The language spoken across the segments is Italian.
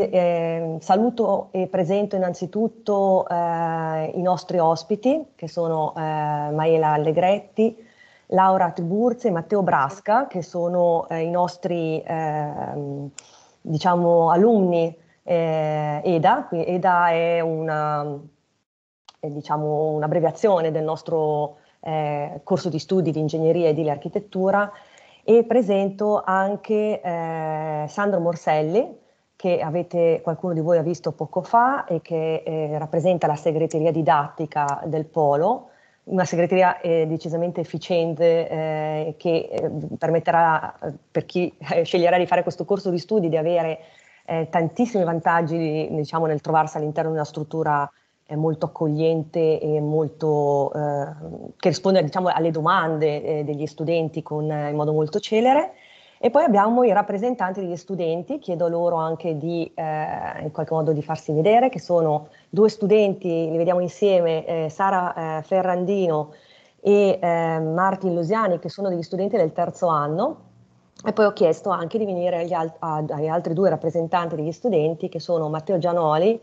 Eh, saluto e presento innanzitutto eh, i nostri ospiti, che sono eh, Maela Allegretti, Laura Tiburzi e Matteo Brasca, che sono eh, i nostri ehm, diciamo, alunni eh, EDA. EDA è, una, è diciamo, un'abbreviazione del nostro eh, corso di studi di ingegneria ed architettura e presento anche Sandro Morselli, che avete, qualcuno di voi ha visto poco fa e che eh, rappresenta la segreteria didattica del Polo, una segreteria eh, decisamente efficiente eh, che eh, permetterà eh, per chi eh, sceglierà di fare questo corso di studi di avere tantissimi vantaggi diciamo, nel trovarsi all'interno di una struttura molto accogliente e molto, che risponde diciamo, alle domande degli studenti con, in modo molto celere e poi abbiamo i rappresentanti degli studenti, chiedo loro anche di eh, in qualche modo di farsi vedere, che sono due studenti, li vediamo insieme, eh, Sara eh, Ferrandino e eh, Martin Lusiani, che sono degli studenti del terzo anno. E poi ho chiesto anche di venire agli, al- agli altri due rappresentanti degli studenti, che sono Matteo Gianoli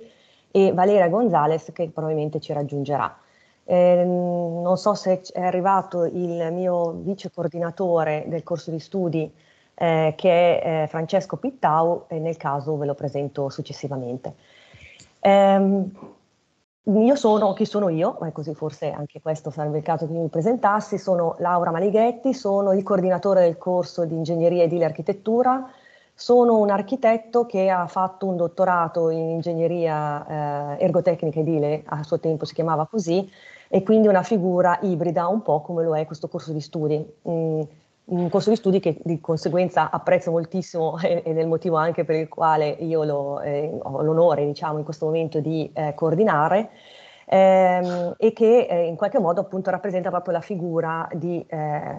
e Valeria Gonzalez, che probabilmente ci raggiungerà. Eh, non so se è arrivato il mio vice coordinatore del corso di studi eh, che è eh, Francesco Pittau e nel caso ve lo presento successivamente. Ehm, io sono, chi sono io? Eh, così forse anche questo sarebbe il caso che mi presentassi, sono Laura Malighetti, sono il coordinatore del corso di Ingegneria e di Architettura, sono un architetto che ha fatto un dottorato in ingegneria eh, ergotecnica edile, a suo tempo si chiamava così, e quindi una figura ibrida un po' come lo è questo corso di studi. Mm, un corso di studi che di conseguenza apprezzo moltissimo ed è il motivo anche per il quale io lo, eh, ho l'onore diciamo, in questo momento di eh, coordinare ehm, e che eh, in qualche modo appunto rappresenta proprio la figura di, eh,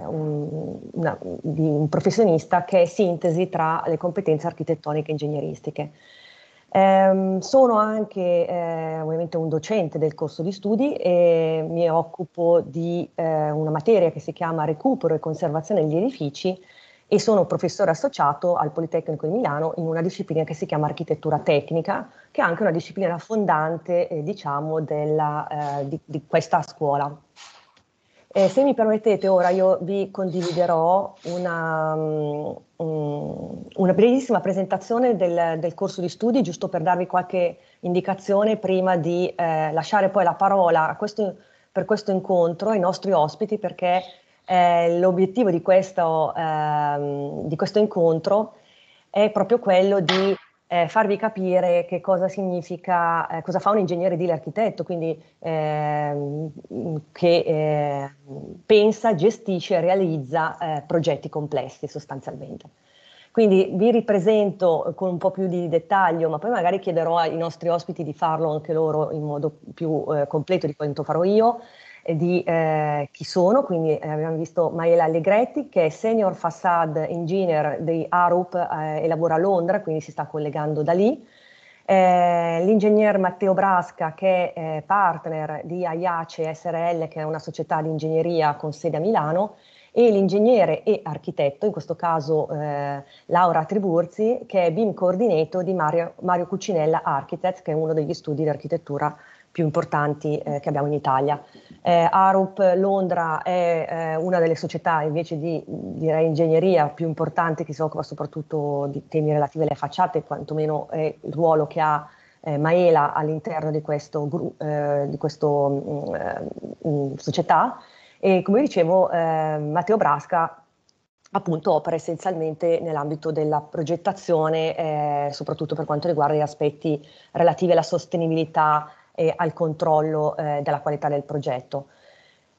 un, una, di un professionista che è sintesi tra le competenze architettoniche e ingegneristiche. Eh, sono anche eh, ovviamente un docente del corso di studi e mi occupo di eh, una materia che si chiama recupero e conservazione degli edifici e sono professore associato al Politecnico di Milano in una disciplina che si chiama architettura tecnica, che è anche una disciplina fondante eh, diciamo della, eh, di, di questa scuola. Eh, se mi permettete ora io vi condividerò una, um, una brevissima presentazione del, del, corso di studi, giusto per darvi qualche indicazione prima di eh, lasciare poi la parola questo, per questo incontro ai nostri ospiti, perché eh, l'obiettivo di, questo, ehm, di questo incontro è proprio quello di eh, farvi capire che cosa significa, eh, cosa fa un ingegnere di l'architetto, quindi eh, che ehm, pensa, gestisce, e realizza eh, progetti complessi sostanzialmente. Quindi vi ripresento con un po' più di dettaglio, ma poi magari chiederò ai nostri ospiti di farlo anche loro in modo più eh, completo di quanto farò io, eh, di eh, chi sono, quindi eh, abbiamo visto Maela Allegretti che è Senior Facade Engineer di ARUP eh, e lavora a Londra, quindi si sta collegando da lì. Eh, l'ingegner Matteo Brasca che è eh, partner di Aiace SRL che è una società di ingegneria con sede a Milano e l'ingegnere e architetto, in questo caso eh, Laura Triburzi, che è BIM coordinato di Mario, Mario Cuccinella Architect, che è uno degli studi di architettura più importanti eh, che abbiamo in Italia. Eh, Arup Londra è eh, una delle società invece di direi, ingegneria più importanti che si occupa soprattutto di temi relativi alle facciate, quantomeno è il ruolo che ha eh, Maela all'interno di, questo, eh, di questa mm, eh, mm, società. E come dicevo, Matteo Brasca appunto opera essenzialmente nell'ambito della progettazione, eh, soprattutto per quanto riguarda gli aspetti relativi alla sostenibilità e al controllo eh, della qualità del progetto.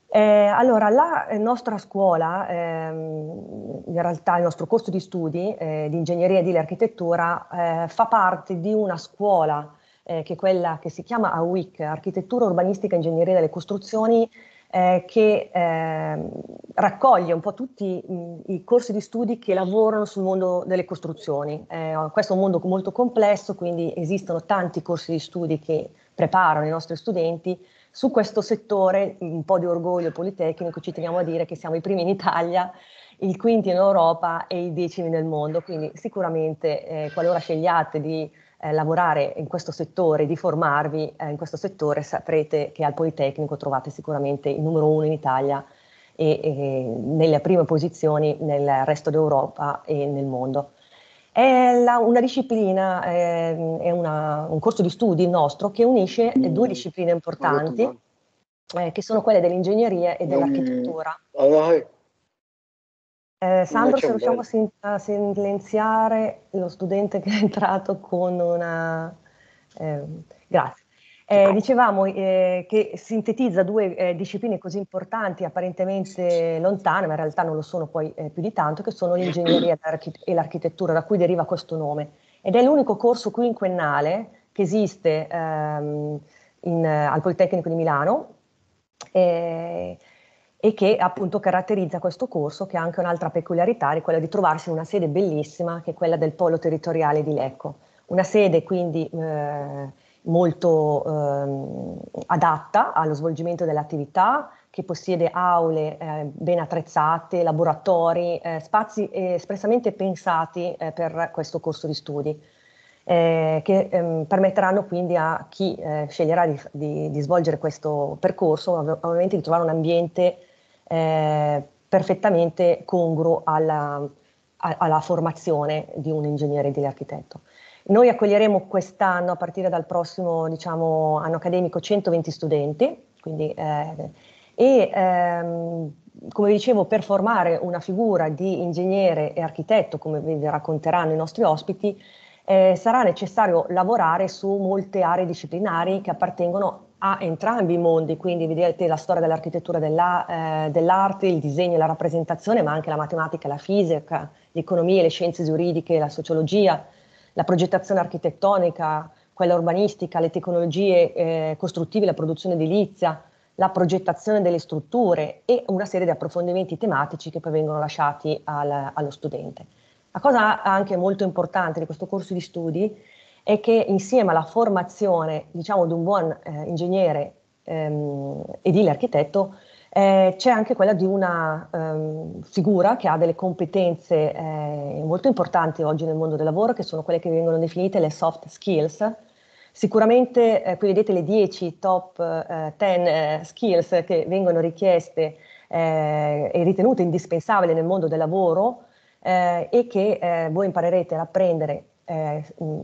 Eh, allora, la eh, nostra scuola, ehm, in realtà il nostro corso di studi eh, di ingegneria e di architettura eh, fa parte di una scuola eh, che è quella che si chiama AWIC, Architettura Urbanistica e Ingegneria delle Costruzioni, eh, che eh, raccoglie un po' tutti mh, i corsi di studi che lavorano sul mondo delle costruzioni. Eh, questo è un mondo molto complesso, quindi esistono tanti corsi di studi che preparano i nostri studenti su questo settore, un po' di orgoglio politecnico, ci teniamo a dire che siamo i primi in Italia, il quinto in Europa e i decimi nel mondo, quindi sicuramente eh, qualora scegliate di eh, lavorare in questo settore, di formarvi eh, in questo settore, saprete che al Politecnico trovate sicuramente il numero uno in Italia e, e nelle prime posizioni nel resto d'Europa e nel mondo. È la, una disciplina, è, ehm, è una, un corso di studi nostro che unisce mm. due discipline importanti, eh, che sono quelle dell'ingegneria e dell'architettura. Ah, eh, Sandro, se riusciamo a silenziare lo studente che è entrato con una... Eh, grazie. Eh, dicevamo eh, che sintetizza due eh, discipline così importanti, apparentemente lontane, ma in realtà non lo sono poi eh, più di tanto, che sono l'ingegneria e l'architettura, da cui deriva questo nome. Ed è l'unico corso quinquennale che esiste ehm, in, eh, al Politecnico di Milano eh, e che appunto caratterizza questo corso, che ha anche un'altra peculiarità, è quella di trovarsi in una sede bellissima, che è quella del Polo Territoriale di Lecco. Una sede quindi molto eh, adatta allo svolgimento dell'attività, che possiede aule eh, ben attrezzate, laboratori, eh, spazi eh, espressamente pensati eh, per questo corso di studi, eh, che ehm, permetteranno quindi a chi sceglierà di, di, di, svolgere questo percorso ovviamente di trovare un ambiente perfettamente congruo alla, alla formazione di un ingegnere e dell'architetto. Noi accoglieremo quest'anno, a partire dal prossimo diciamo, anno accademico, 120 studenti, quindi, eh, e ehm, come dicevo, per formare una figura di ingegnere e architetto, come vi racconteranno i nostri ospiti, eh, sarà necessario lavorare su molte aree disciplinari che appartengono a entrambi i mondi, quindi vedete la storia dell'architettura della, eh, dell'arte, il disegno e la rappresentazione, ma anche la matematica, la fisica, l'economia, le scienze giuridiche, la sociologia, la progettazione architettonica, quella urbanistica, le tecnologie eh, costruttive, la produzione edilizia, la progettazione delle strutture e una serie di approfondimenti tematici che poi vengono lasciati al, allo studente. La cosa anche molto importante di questo corso di studi è che insieme alla formazione diciamo, di un buon eh, ingegnere ehm, edile architetto eh, c'è anche quella di una ehm, figura che ha delle competenze eh, molto importanti oggi nel mondo del lavoro, che sono quelle che vengono definite le soft skills. Sicuramente eh, qui vedete le 10 top 10 eh, eh, skills che vengono richieste eh, e ritenute indispensabili nel mondo del lavoro e che voi imparerete ad apprendere eh, mm,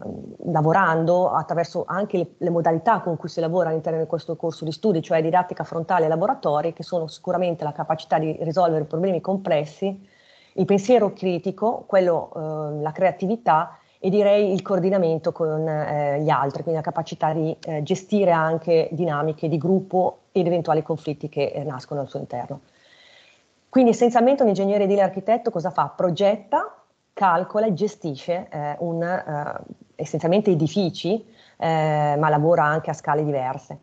lavorando attraverso anche le, le, modalità con cui si lavora all'interno di questo corso di studi, cioè didattica frontale e laboratori, che sono sicuramente la capacità di risolvere problemi complessi, il pensiero critico, quello, eh, la creatività e direi il coordinamento con eh, gli altri, quindi la capacità di eh, gestire anche dinamiche di gruppo ed eventuali conflitti che eh, nascono al suo interno. Quindi essenzialmente un ingegnere di architetto cosa fa? Progetta calcola e gestisce eh, un, eh, essenzialmente edifici, eh, ma lavora anche a scale diverse.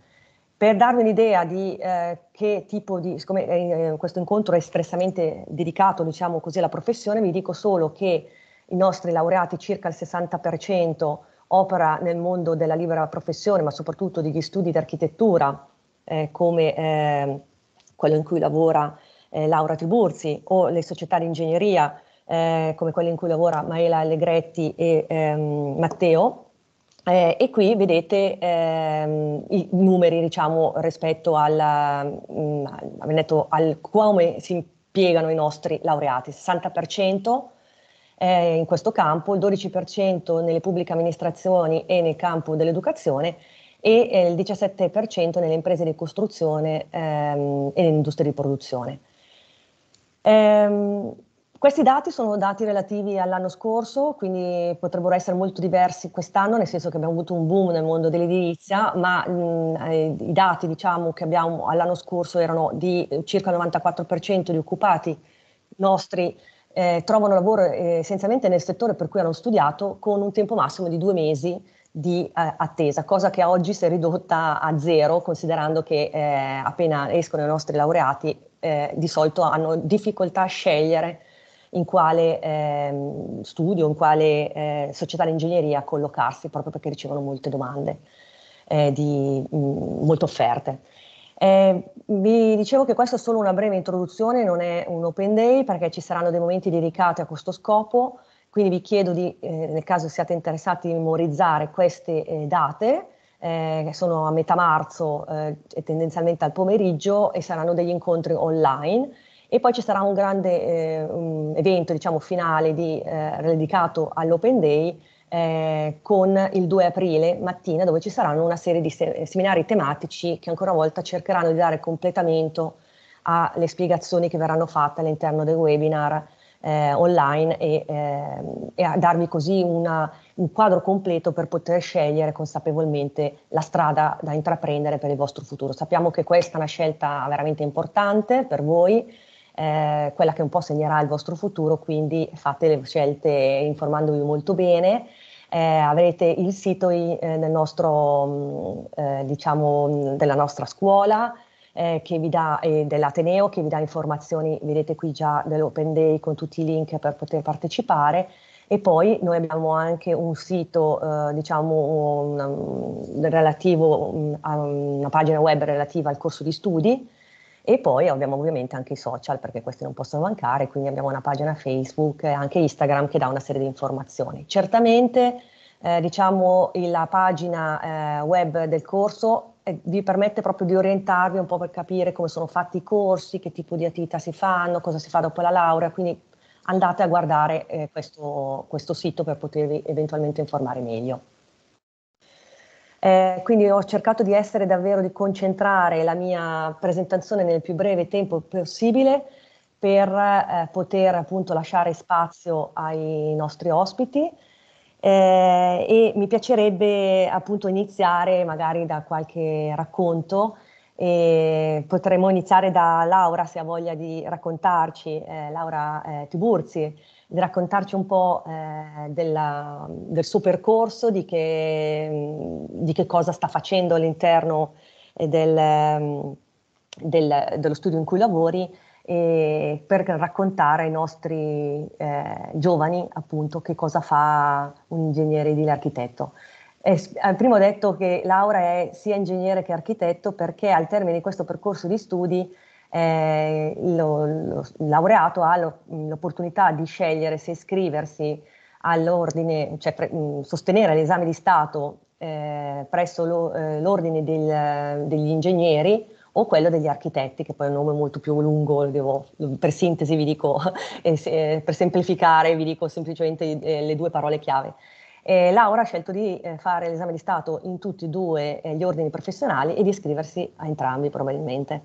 Per darvi un'idea di eh, che tipo di, siccome eh, eh, questo incontro è espressamente dedicato, diciamo così, alla professione, vi dico solo che i nostri laureati, circa il 60%, opera nel mondo della libera professione, ma soprattutto degli studi di architettura, eh, come quello in cui lavora Laura Tiburzi, o le società di ingegneria, eh, come quelle in cui lavora Maela Allegretti e ehm, Matteo. Eh, e qui vedete ehm, i numeri diciamo, rispetto alla, mh, mm, detto, al come si impiegano i nostri laureati, 60% eh, in questo campo, il 12% nelle pubbliche amministrazioni e nel campo dell'educazione e eh, il 17% nelle imprese di costruzione ehm, e nell'industria di produzione. Ehm, questi dati sono dati relativi all'anno scorso, quindi potrebbero essere molto diversi quest'anno, nel senso che abbiamo avuto un boom nel mondo dell'edilizia, ma mh, eh, i dati diciamo, che abbiamo all'anno scorso erano di circa il 94% di occupati nostri eh, trovano lavoro eh, essenzialmente nel settore per cui hanno studiato con un tempo massimo di due mesi di eh, attesa, cosa che oggi si è ridotta a zero considerando che eh, appena escono i nostri laureati eh, di solito hanno difficoltà a scegliere in quale eh, studio, in quale eh, società di ingegneria collocarsi, proprio perché ricevono molte domande, eh, di, mh, mm, molte offerte. Eh, vi dicevo che questa è solo una breve introduzione, non è un open day perché ci saranno dei momenti dedicati a questo scopo, quindi vi chiedo di, eh, nel caso siate interessati, di memorizzare queste eh, date, eh, sono a metà marzo eh, e tendenzialmente al pomeriggio e saranno degli incontri online e poi ci sarà un grande eh, un evento, diciamo, finale di, eh, dedicato all'Open Day eh, con il 2 aprile mattina, dove ci saranno una serie di se- eh, seminari tematici che ancora una volta cercheranno di dare completamento alle spiegazioni che verranno fatte all'interno del webinar. Eh, online e, eh, e, a darvi così una, un quadro completo per poter scegliere consapevolmente la strada da intraprendere per il vostro futuro. Sappiamo che questa è una scelta veramente importante per voi, eh, quella che un po' segnerà il vostro futuro, quindi fate le scelte informandovi molto bene. Eh, avrete il sito eh, del nostro, mh, mm, eh, diciamo, mm, della nostra scuola eh, che vi dà, e dell'Ateneo che vi dà informazioni, vedete qui già dell'Open Day con tutti i link per poter partecipare. E poi noi abbiamo anche un sito, eh, diciamo, un, um, relativo um, a una pagina web relativa al corso di studi, e poi abbiamo ovviamente anche i social perché questi non possono mancare, quindi abbiamo una pagina Facebook e anche Instagram che dà una serie di informazioni. Certamente eh, diciamo, la pagina eh, web del corso eh, vi permette proprio di orientarvi un po' per capire come sono fatti i corsi, che tipo di attività si fanno, cosa si fa dopo la laurea, quindi andate a guardare eh, questo, questo, sito per potervi eventualmente informare meglio. Eh, quindi ho cercato di essere davvero, di concentrare la mia presentazione nel più breve tempo possibile per eh, poter appunto lasciare spazio ai nostri ospiti eh, e mi piacerebbe appunto iniziare magari da qualche racconto e potremmo iniziare da Laura se ha voglia di raccontarci, eh, Laura eh, Tiburzi di raccontarci un po' eh, della, del suo percorso, di che, mm, di che, cosa sta facendo all'interno eh, del, mm, del, dello studio in cui lavori e per raccontare ai nostri eh, giovani appunto che cosa fa un ingegnere di l'architetto. Eh, prima ho detto che Laura è sia ingegnere che architetto perché al termine di questo percorso di studi eh, lo, lo, il laureato ha lo, l'opportunità di scegliere se iscriversi all'ordine, cioè pre, mh, mm, sostenere l'esame di Stato eh, presso lo, eh, l'ordine del, degli ingegneri o quello degli architetti, che poi è un nome molto più lungo, devo, per sintesi vi dico, eh, se, per semplificare vi dico semplicemente eh, le due parole chiave. Laura ha scelto di eh, fare l'esame di Stato in tutti e due eh, gli ordini professionali e di iscriversi a entrambi probabilmente.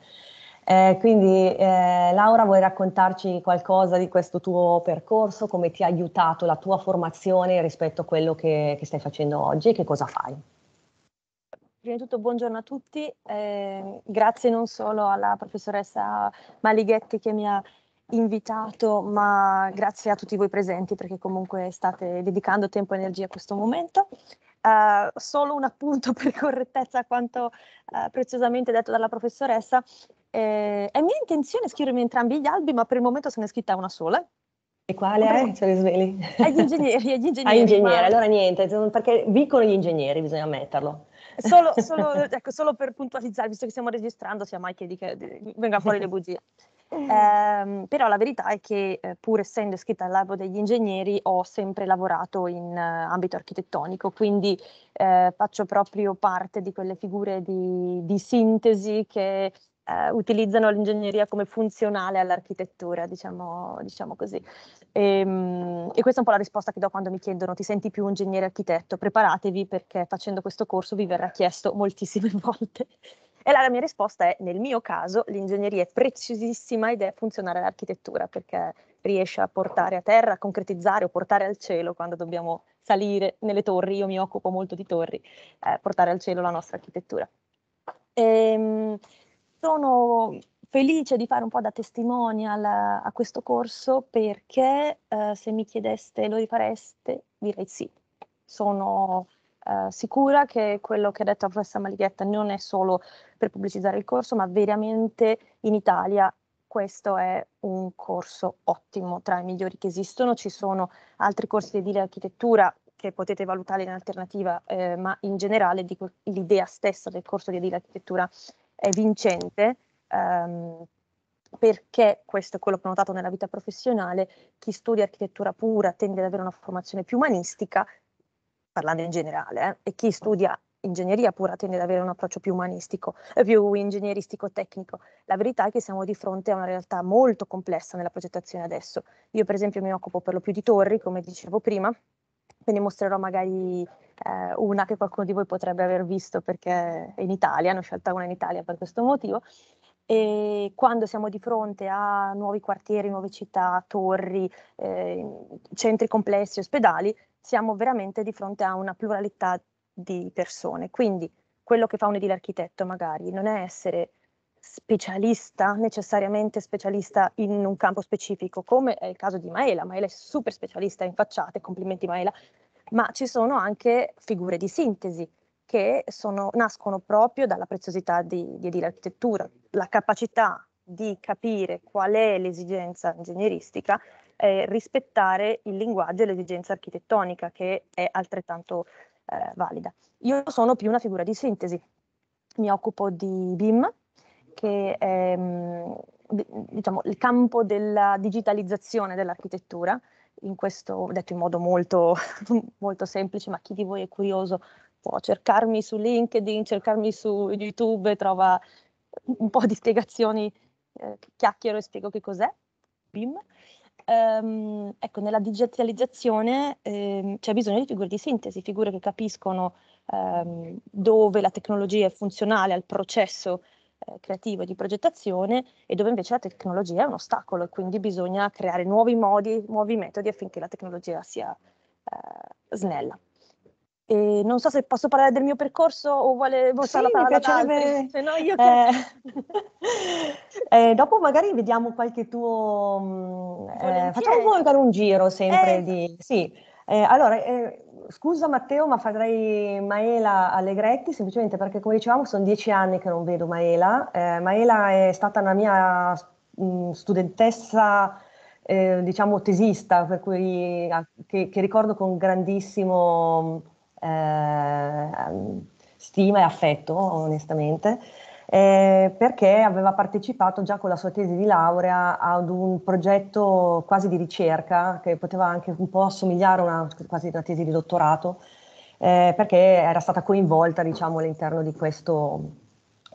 Eh, quindi eh, Laura vuoi raccontarci qualcosa di questo tuo percorso, come ti ha aiutato la tua formazione rispetto a quello che, che stai facendo oggi e che cosa fai? Prima di tutto buongiorno a tutti, eh, grazie non solo alla professoressa Malighetti che mi ha invitato, ma grazie a tutti voi presenti perché comunque state dedicando tempo e energia a questo momento. Uh, solo un appunto per correttezza a quanto uh, preziosamente detto dalla professoressa, eh, è mia intenzione scrivermi entrambi gli albi, ma per il momento se ne è scritta una sola. E quale è? Ce le sveli? È ingegneri, è ah, ingegneri. Ah, ingegnere, ma... allora niente, perché vincono gli ingegneri, bisogna ammetterlo. Solo, solo, ecco, solo, per puntualizzare, visto che stiamo registrando, sia mai che, di, di, venga fuori le bugie. Eh, però la verità è che eh, pur essendo iscritta all'albo degli ingegneri ho sempre lavorato in uh, ambito architettonico, quindi eh, faccio proprio parte di quelle figure di, di sintesi che eh, utilizzano l'ingegneria come funzionale all'architettura, diciamo, diciamo così. E, ehm, e, questa è un po' la risposta che do quando mi chiedono ti senti più ingegnere architetto, preparatevi perché facendo questo corso vi verrà chiesto moltissime volte. E la mia risposta è, nel mio caso, l'ingegneria è preziosissima ed è funzionale all'architettura perché riesce a portare a terra, a concretizzare o portare al cielo quando dobbiamo salire nelle torri, io mi occupo molto di torri, eh, portare al cielo la nostra architettura. Ehm, sono felice di fare un po' da testimonial a, questo corso perché eh, se mi chiedeste lo rifareste direi sì. Sono eh, sicura che quello che ha detto la professoressa Malighetta non è solo per pubblicizzare il corso, ma veramente in Italia questo è un corso ottimo, tra i migliori che esistono. Ci sono altri corsi di edile architettura che potete valutare in alternativa, eh, ma in generale dico, l'idea stessa del corso di edile architettura è vincente, ehm, perché questo è quello che ho notato nella vita professionale, chi studia architettura pura tende ad avere una formazione più umanistica, parlando in generale, eh, e chi studia ingegneria pura tende ad avere un approccio più umanistico, eh, più ingegneristico tecnico. La verità è che siamo di fronte a una realtà molto complessa nella progettazione adesso. Io per esempio mi occupo per lo più di torri, come dicevo prima, Ve ne mostrerò magari eh, una che qualcuno di voi potrebbe aver visto perché è in Italia, hanno scelta una in Italia per questo motivo. E quando siamo di fronte a nuovi quartieri, nuove città, torri, eh, centri complessi, ospedali, siamo veramente di fronte a una pluralità di persone. Quindi quello che fa un edile architetto magari non è essere specialista, necessariamente specialista in un campo specifico, come è il caso di Maela. Maela è super specialista in facciate, complimenti Maela, ma ci sono anche figure di sintesi che sono, nascono proprio dalla preziosità di, di, dell'architettura, la capacità di capire qual è l'esigenza ingegneristica e rispettare il linguaggio e l'esigenza architettonica che è altrettanto eh, valida. Io sono più una figura di sintesi, mi occupo di BIM, che è ehm, diciamo, il campo della digitalizzazione dell'architettura, in questo, detto in modo molto, molto semplice, ma chi di voi è curioso può cercarmi su LinkedIn, cercarmi su YouTube, trova un po' di spiegazioni, eh, chiacchiero e spiego che cos'è BIM. Um, ecco, nella digitalizzazione eh, c'è bisogno di figure di sintesi, figure che capiscono ehm, dove la tecnologia è funzionale al processo eh, creativo e di progettazione e dove invece la tecnologia è un ostacolo e quindi bisogna creare nuovi modi, nuovi metodi affinché la tecnologia sia eh, snella. E non so se posso parlare del mio percorso o vuole borsare sì, la parola mi piacerebbe... no io che... eh, eh, dopo magari vediamo qualche tuo... Mm, eh, facciamo poi un giro sempre eh, di... Sì eh, allora, eh, scusa Matteo, ma farei Maela Allegretti semplicemente perché, come dicevamo, sono dieci anni che non vedo Maela. Eh, Maela è stata una mia mh, mm, studentessa, eh, diciamo, tesista, per cui, che, che ricordo con grandissimo mm, eh, stima e affetto, onestamente eh, perché aveva partecipato già con la sua tesi di laurea ad un progetto quasi di ricerca che poteva anche un po' assomigliare a una, quasi una tesi di dottorato, eh, perché era stata coinvolta diciamo, all'interno di questo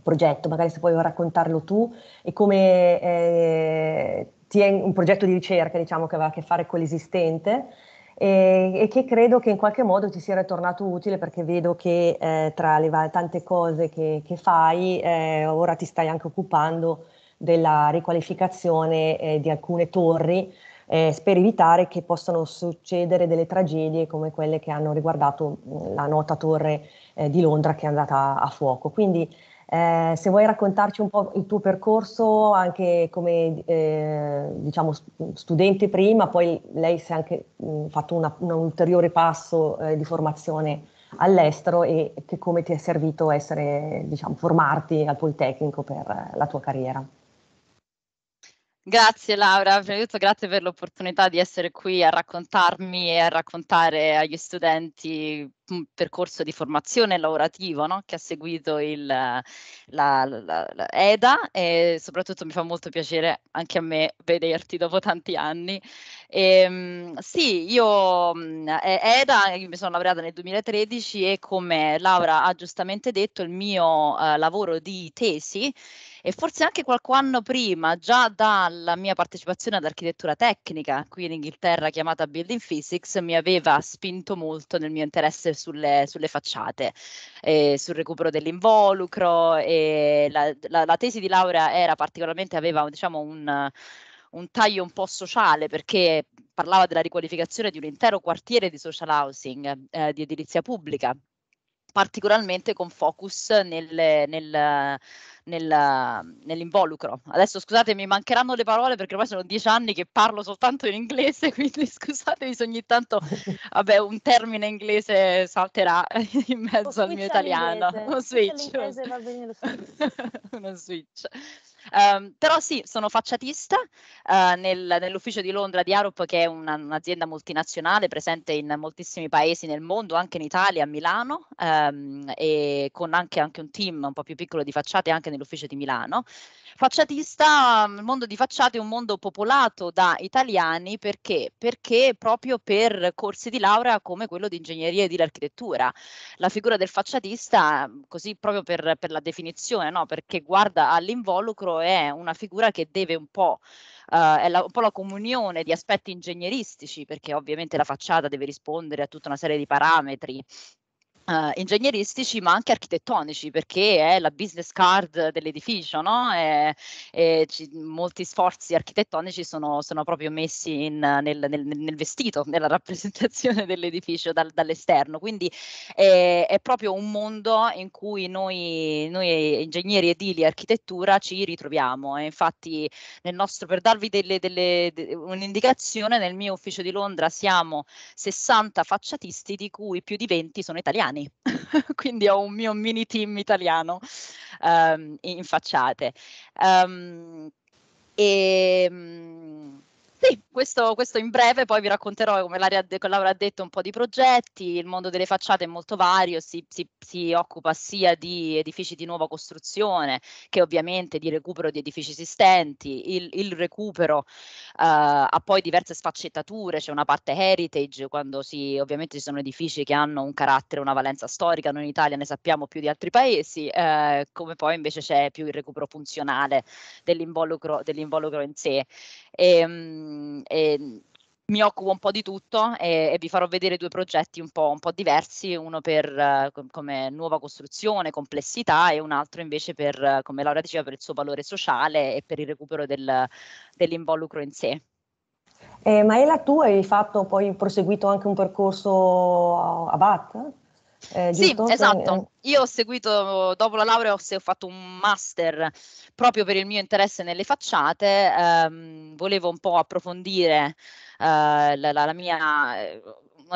progetto, magari se puoi raccontarlo tu e come eh, un progetto di ricerca diciamo, che aveva a che fare con l'esistente e, e, che credo che in qualche modo ti sia ritornato utile perché vedo che eh, tra le tante cose che, che fai eh, ora ti stai anche occupando della riqualificazione eh, di alcune torri eh, per evitare che possano succedere delle tragedie come quelle che hanno riguardato mm, la nota torre eh, di Londra che è andata a fuoco. Quindi eh, se vuoi raccontarci un po' il tuo percorso anche come eh, diciamo, studente prima, poi lei si è anche mh, mm, fatto una, un ulteriore passo eh, di formazione all'estero e che, come ti è servito essere, diciamo, formarti al Politecnico per eh, la tua carriera. Grazie Laura, prima di tutto grazie per l'opportunità di essere qui a raccontarmi e a raccontare agli studenti percorso di formazione lavorativo no? che ha seguito il, la, la, la EDA e soprattutto mi fa molto piacere anche a me vederti dopo tanti anni. E, ehm, sì, io EDA, mi sono laureata nel 2013 e come Laura ha giustamente detto il mio eh, lavoro di tesi e forse anche qualche anno prima, già dalla mia partecipazione ad architettura tecnica qui in Inghilterra chiamata Building Physics, mi aveva spinto molto nel mio interesse sulle, sulle facciate, eh, sul recupero dell'involucro. Eh, la, la, la, tesi di laurea era particolarmente, aveva diciamo, un, un taglio un po' sociale perché parlava della riqualificazione di un intero quartiere di social housing, eh, di edilizia pubblica particolarmente con focus nel, nel, nel, nell'involucro. Adesso scusate, mi mancheranno le parole perché ormai sono dieci anni che parlo soltanto in inglese, quindi scusatemi se ogni tanto vabbè, un termine inglese salterà in mezzo al mio italiano. Uno switch. Uno switch. Um, però sì, sono facciatista uh, nel, nell'ufficio di Londra di Arup, che è una, un'azienda multinazionale presente in moltissimi paesi nel mondo, anche in Italia, a Milano, um, e con anche, anche, un team un po' più piccolo di facciate anche nell'ufficio di Milano. Facciatista, mm, il mondo di facciate è un mondo popolato da italiani perché? Perché proprio per corsi di laurea come quello di ingegneria e di architettura. La figura del facciatista, mm, così proprio per, per la definizione, no? perché guarda all'involucro è una figura che deve un po', uh, è la, un po' la comunione di aspetti ingegneristici, perché ovviamente la facciata deve rispondere a tutta una serie di parametri Uh, ingegneristici ma anche architettonici perché è la business card dell'edificio no? e, e ci, molti sforzi architettonici sono, sono proprio messi in, nel, nel, nel, vestito, nella rappresentazione dell'edificio dal, dall'esterno quindi è, è, proprio un mondo in cui noi, noi ingegneri edili architettura ci ritroviamo e infatti nostro, per darvi delle, delle, de, un'indicazione nel mio ufficio di Londra siamo 60 facciatisti di cui più di 20 sono italiani italiani, quindi ho un mio mini team italiano um, in facciate. Um, e, mm, sì, questo, questo, in breve, poi vi racconterò come Laura, ha detto un po' di progetti, il mondo delle facciate è molto vario, si, si, si, occupa sia di edifici di nuova costruzione che ovviamente di recupero di edifici esistenti, il, il recupero uh, ha poi diverse sfaccettature, c'è una parte heritage, quando si, ovviamente ci sono edifici che hanno un carattere, una valenza storica, noi in Italia ne sappiamo più di altri paesi, uh, come poi invece c'è più il recupero funzionale dell'involucro, dell'involucro in sé. E, um, Ehm, e mi occupo un po' di tutto e, e vi farò vedere due progetti un po', un po diversi, uno per uh, come nuova costruzione, complessità e un altro invece per, uh, come Laura diceva, per il suo valore sociale e per il recupero del, dell'involucro in sé. Eh, Maela, tu hai fatto poi proseguito anche un percorso a, a BAT? Eh, sì, eh, esatto. Eh. Io ho seguito, dopo la laurea ho, fatto un master proprio per il mio interesse nelle facciate, ehm, volevo un po' approfondire eh, la, la, la mia eh,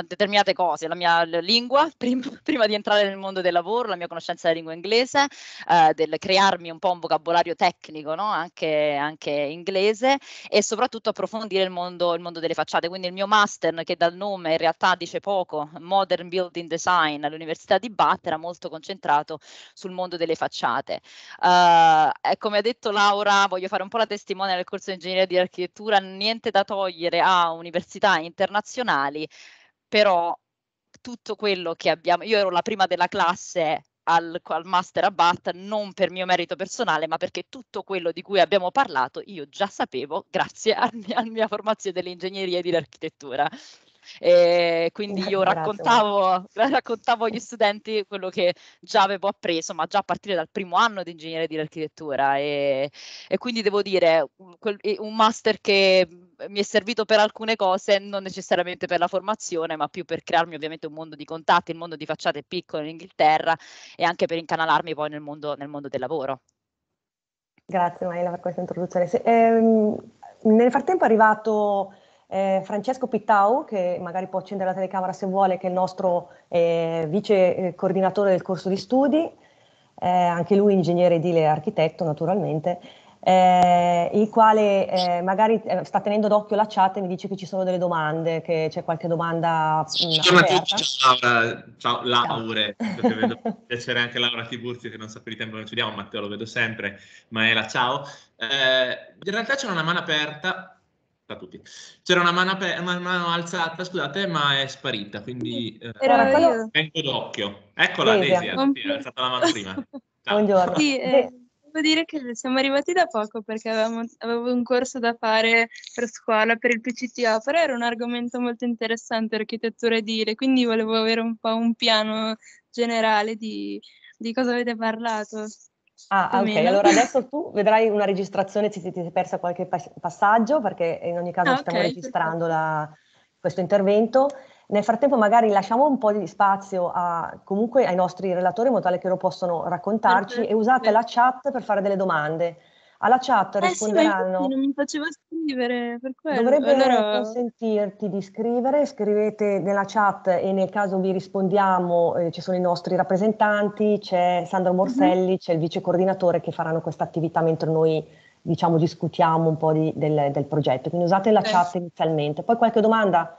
determinate cose, la mia lingua prima, prima, di entrare nel mondo del lavoro, la mia conoscenza della lingua inglese, eh, del crearmi un po' un vocabolario tecnico, no? anche, anche, inglese e soprattutto approfondire il mondo, il mondo, delle facciate. Quindi il mio master che dal nome in realtà dice poco, Modern Building Design all'Università di Bath, era molto concentrato sul mondo delle facciate. Uh, e come ha detto Laura, voglio fare un po' la testimone del corso di ingegneria di architettura, niente da togliere a università internazionali però tutto quello che abbiamo, io ero la prima della classe al, al Master Abbat, non per mio merito personale, ma perché tutto quello di cui abbiamo parlato io già sapevo grazie alla mia, alla mia formazione dell'ingegneria e dell'architettura. E quindi eh, io raccontavo, raccontavo, agli studenti quello che già avevo appreso, ma già a partire dal primo anno di ingegneria di architettura. E, e quindi devo dire, un master che mi è servito per alcune cose, non necessariamente per la formazione, ma più per crearmi ovviamente un mondo di contatti, il mondo di facciate piccolo in Inghilterra e anche per incanalarmi poi nel mondo, nel mondo del lavoro. Grazie Marina per questa introduzione. Se, ehm, nel frattempo è arrivato eh, Francesco Pittau, che magari può accendere la telecamera se vuole, che è il nostro eh, vice eh, coordinatore del corso di studi, anche lui ingegnere edile e architetto naturalmente, eh, il quale eh, magari sta tenendo d'occhio la chat e mi dice che ci sono delle domande, che c'è qualche domanda. Buongiorno mm, Matteo, ciao Laura, ciao Laure, perché vedo piacere anche Laura Tiburzi che non sa per il tempo che non ci vediamo, Matteo lo vedo sempre, Maela ciao. in realtà c'è una mano aperta da tutti. C'era una mano, pe- una mano, alzata, scusate, ma è sparita, quindi eh, quello... vengo d'occhio. Eccola, Desia, Desia non... sì, ha alzato la mano prima. Ciao. Buongiorno. Sì, eh, devo dire che siamo arrivati da poco perché avevamo, avevo un corso da fare per scuola, per il PCTA, però era un argomento molto interessante, architettura edile, quindi volevo avere un po' un piano generale di, di cosa avete parlato. Ah, ok. Allora adesso tu vedrai una registrazione, ti, ti, ti sei persa qualche pa- passaggio, perché in ogni caso ah, stiamo okay, registrando la, questo intervento. Nel frattempo magari lasciamo un po' di spazio a, comunque ai nostri relatori in modo tale che loro possano raccontarci perfetto, e usate perfetto. la chat per fare delle domande alla chat eh risponderanno. eh risponderanno. Sì, non mi faceva scrivere per quello. Dovrebbero allora... consentirti di scrivere, scrivete nella chat e nel caso vi rispondiamo eh, ci sono i nostri rappresentanti, c'è Sandro Morselli, mm-hmm. c'è il vice coordinatore che faranno questa attività mentre noi diciamo discutiamo un po' di, del, del, progetto. Quindi usate la eh. chat inizialmente. Poi qualche domanda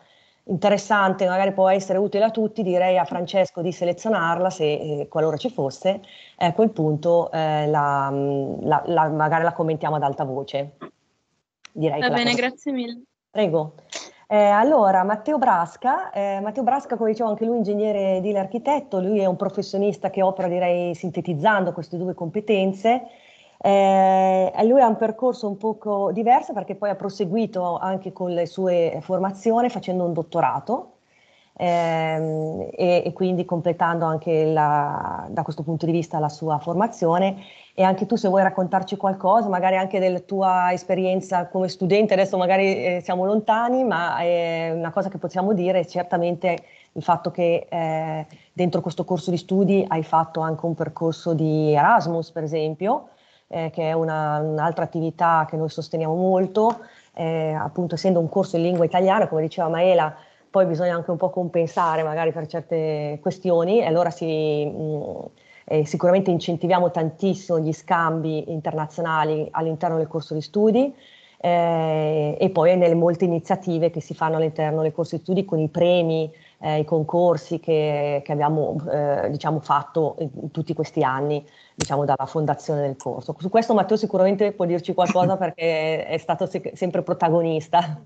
interessante, magari può essere utile a tutti, direi a Francesco di selezionarla se eh, qualora ci fosse, e a quel punto eh, la, mm, la, la, magari la commentiamo ad alta voce. Direi Va bene, cosa... grazie mille. Prego. Eh, allora, Matteo Brasca, eh, Matteo Brasca, come dicevo, anche lui ingegnere di l'architetto, lui è un professionista che opera, direi, sintetizzando queste due competenze eh, lui ha un percorso un poco diverso perché poi ha proseguito anche con le sue formazioni facendo un dottorato ehm, e, e, quindi completando anche la, da questo punto di vista la sua formazione. E anche tu se vuoi raccontarci qualcosa, magari anche della tua esperienza come studente, adesso magari eh, siamo lontani, ma eh, una cosa che possiamo dire è certamente il fatto che eh, dentro questo corso di studi hai fatto anche un percorso di Erasmus, per esempio, eh, che è una, un'altra attività che noi sosteniamo molto, eh, appunto essendo un corso in lingua italiana, come diceva Maela, poi bisogna anche un po' compensare magari per certe questioni e allora si, mh, mm, eh, sicuramente incentiviamo tantissimo gli scambi internazionali all'interno del corso di studi. Eh, e poi nelle molte iniziative che si fanno all'interno dei corsi di studi con i premi eh, i concorsi che, che abbiamo eh, diciamo, fatto in tutti questi anni diciamo, dalla fondazione del corso. Su questo Matteo sicuramente può dirci qualcosa perché è stato se- sempre protagonista.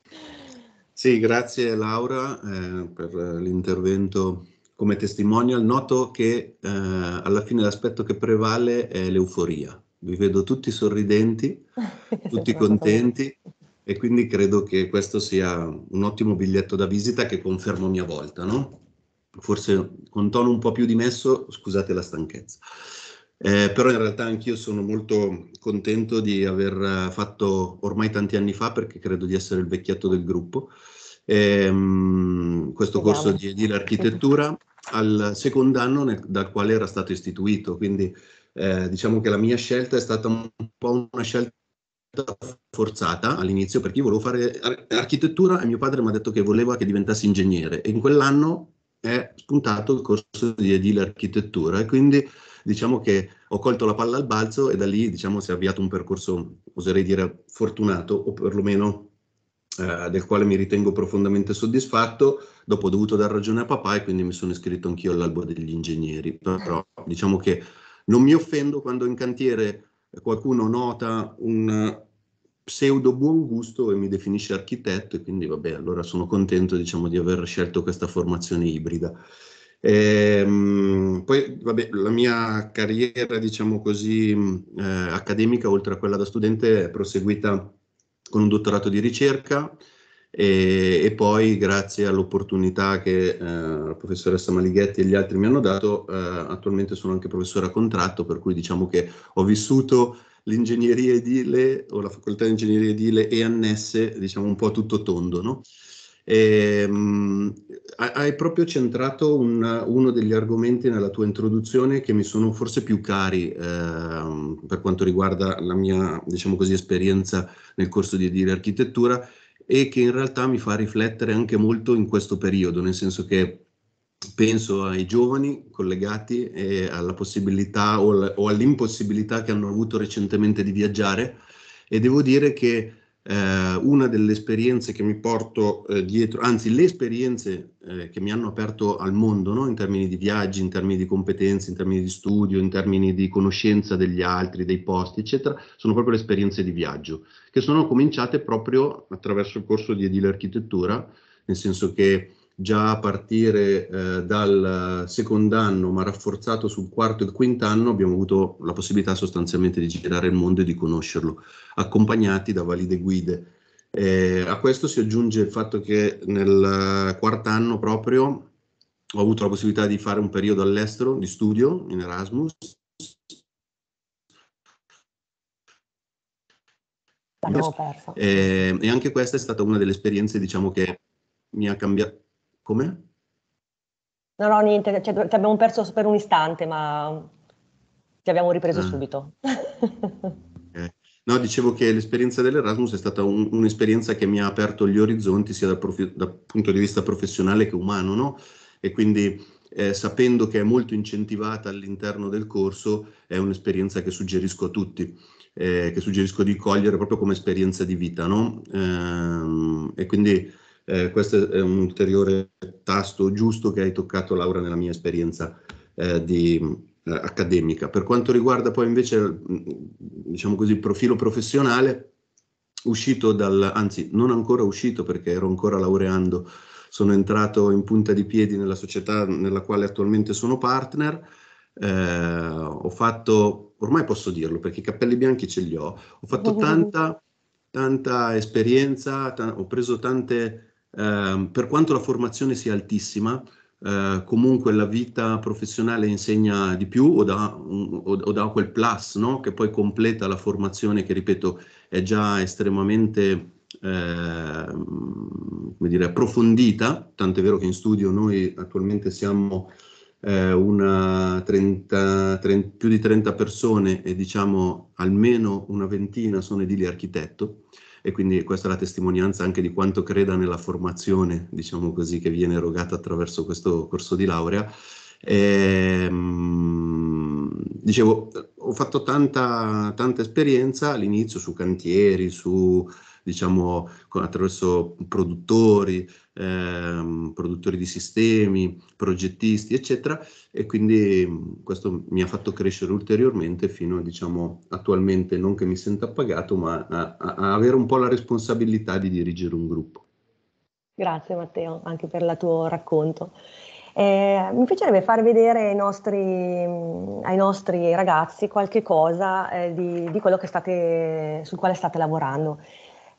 sì, grazie Laura eh, per l'intervento come testimonial. Noto che eh, alla fine l'aspetto che prevale è l'euforia. Vi vedo tutti sorridenti, tutti contenti e quindi credo che questo sia un ottimo biglietto da visita che confermo mia volta, no? forse con tono un po' più dimesso, scusate la stanchezza. Eh, però in realtà anch'io sono molto contento di aver eh, fatto ormai tanti anni fa, perché credo di essere il vecchietto del gruppo, ehm, questo corso di, di architettura al secondo anno nel, dal quale era stato istituito. Quindi eh, diciamo che la mia scelta è stata un po' una scelta forzata all'inizio perché io volevo fare ar- architettura e mio padre mi ha detto che voleva che diventassi ingegnere e in quell'anno è spuntato il corso di edile architettura e quindi diciamo che ho colto la palla al balzo e da lì diciamo si è avviato un percorso oserei dire fortunato o perlomeno eh, del quale mi ritengo profondamente soddisfatto dopo ho dovuto dar ragione a papà e quindi mi sono iscritto anch'io all'albo degli ingegneri però diciamo che non mi offendo quando in cantiere qualcuno nota un pseudo buon gusto e mi definisce architetto e quindi vabbè, allora sono contento diciamo, di aver scelto questa formazione ibrida. Ehm, poi vabbè, la mia carriera diciamo così eh, accademica oltre a quella da studente è proseguita con un dottorato di ricerca e, e, poi grazie all'opportunità che eh, la professoressa Malighetti e gli altri mi hanno dato, eh, attualmente sono anche professore a contratto, per cui diciamo che ho vissuto l'ingegneria edile o la facoltà di ingegneria edile e annesse, diciamo un po' tutto tondo, no? E, ehm, mh, hai proprio centrato un, uno degli argomenti nella tua introduzione che mi sono forse più cari eh, per quanto riguarda la mia, diciamo così, esperienza nel corso di edile architettura, e che in realtà mi fa riflettere anche molto in questo periodo, nel senso che penso ai giovani collegati e alla possibilità o all'impossibilità che hanno avuto recentemente di viaggiare e devo dire che eh, una delle esperienze che mi porto eh, dietro, anzi le esperienze eh, che mi hanno aperto al mondo no? in termini di viaggi, in termini di competenze, in termini di studio, in termini di conoscenza degli altri, dei posti, eccetera, sono proprio le esperienze di viaggio, che sono cominciate proprio attraverso il corso di edile architettura, nel senso che già a partire eh, dal secondo anno, ma rafforzato sul quarto e quinto anno, abbiamo avuto la possibilità sostanzialmente di girare il mondo e di conoscerlo, accompagnati da valide guide. Eh, a questo si aggiunge il fatto che nel quarto anno proprio ho avuto la possibilità di fare un periodo all'estero di studio in Erasmus. E, eh, e anche questa è stata una delle esperienze, diciamo, che mi ha cambiato come? No, no, niente, cioè, ti abbiamo perso per un istante, ma ti abbiamo ripreso ah. subito. No, dicevo che l'esperienza dell'Erasmus è stata un, un'esperienza che mi ha aperto gli orizzonti sia dal, profi- dal punto di vista professionale che umano, no? E quindi eh, sapendo che è molto incentivata all'interno del corso, è un'esperienza che suggerisco a tutti, eh, che suggerisco di cogliere proprio come esperienza di vita, no? Ehm, e quindi eh, questo è un ulteriore tasto giusto che hai toccato Laura nella mia esperienza eh, di, eh, accademica. Per quanto riguarda poi invece mm, diciamo così, il profilo professionale, uscito dal, anzi non ancora uscito perché ero ancora laureando, sono entrato in punta di piedi nella società nella quale attualmente sono partner, eh, ho fatto, ormai posso dirlo perché i capelli bianchi ce li ho, ho fatto tanta tanta esperienza, ho preso tante Ehm, per quanto la formazione sia altissima, eh, comunque la vita professionale insegna di più o dà, un, o, o dà quel plus no? che poi completa la formazione che, ripeto, è già estremamente eh, come dire, approfondita, tant'è vero che in studio noi attualmente siamo eh, una 30, 30, più di 30 persone e diciamo almeno una ventina sono edili architetto. architetto e quindi questa è la testimonianza anche di quanto creda nella formazione, diciamo così, che viene erogata attraverso questo corso di laurea. E, ehm, dicevo, ho fatto tanta, tanta esperienza all'inizio su cantieri, su diciamo, attraverso produttori, ehm, produttori di sistemi, progettisti, eccetera, e quindi mm, questo mi ha fatto crescere ulteriormente fino, a, diciamo, attualmente non che mi senta appagato, ma a, a avere un po' la responsabilità di dirigere un gruppo. Grazie Matteo, anche per il tuo racconto. Eh, mi piacerebbe far vedere ai nostri, mm, ai nostri ragazzi qualche cosa eh, di, di, quello state, sul quale state lavorando.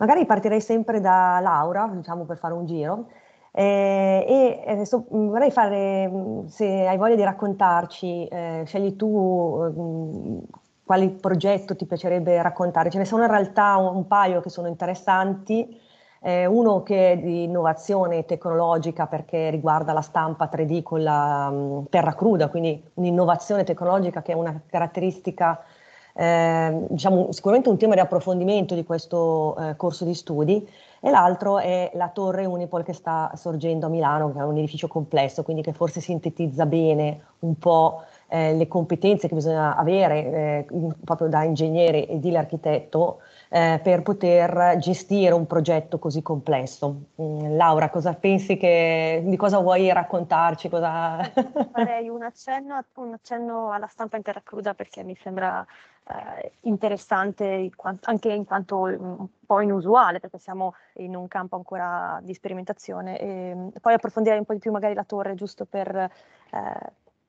Magari partirei sempre da Laura, diciamo per fare un giro, eh, e eh, so, mm, vorrei fare, mm, se hai voglia di raccontarci, eh, scegli tu eh, quale progetto ti piacerebbe raccontare. Ce ne sono in realtà un, un paio che sono interessanti, eh, uno che è di innovazione tecnologica perché riguarda la stampa 3D con la mh, terra cruda, quindi un'innovazione tecnologica che è una caratteristica eh, diciamo, sicuramente un tema di approfondimento di questo eh, corso di studi e l'altro è la torre Unipol che sta sorgendo a Milano, che è un edificio complesso, quindi che forse sintetizza bene un po' eh, le competenze che bisogna avere eh, proprio da ingegnere e di l'architetto eh, per poter gestire un progetto così complesso. Mm, Laura, cosa pensi che, di cosa vuoi raccontarci? Cosa... Farei un accenno, un accenno, alla stampa intercruda perché mi sembra eh, interessante anche in quanto mm, un po' inusuale perché siamo in un campo ancora di sperimentazione e ehm, poi approfondirei un po' di più magari la torre giusto per, eh,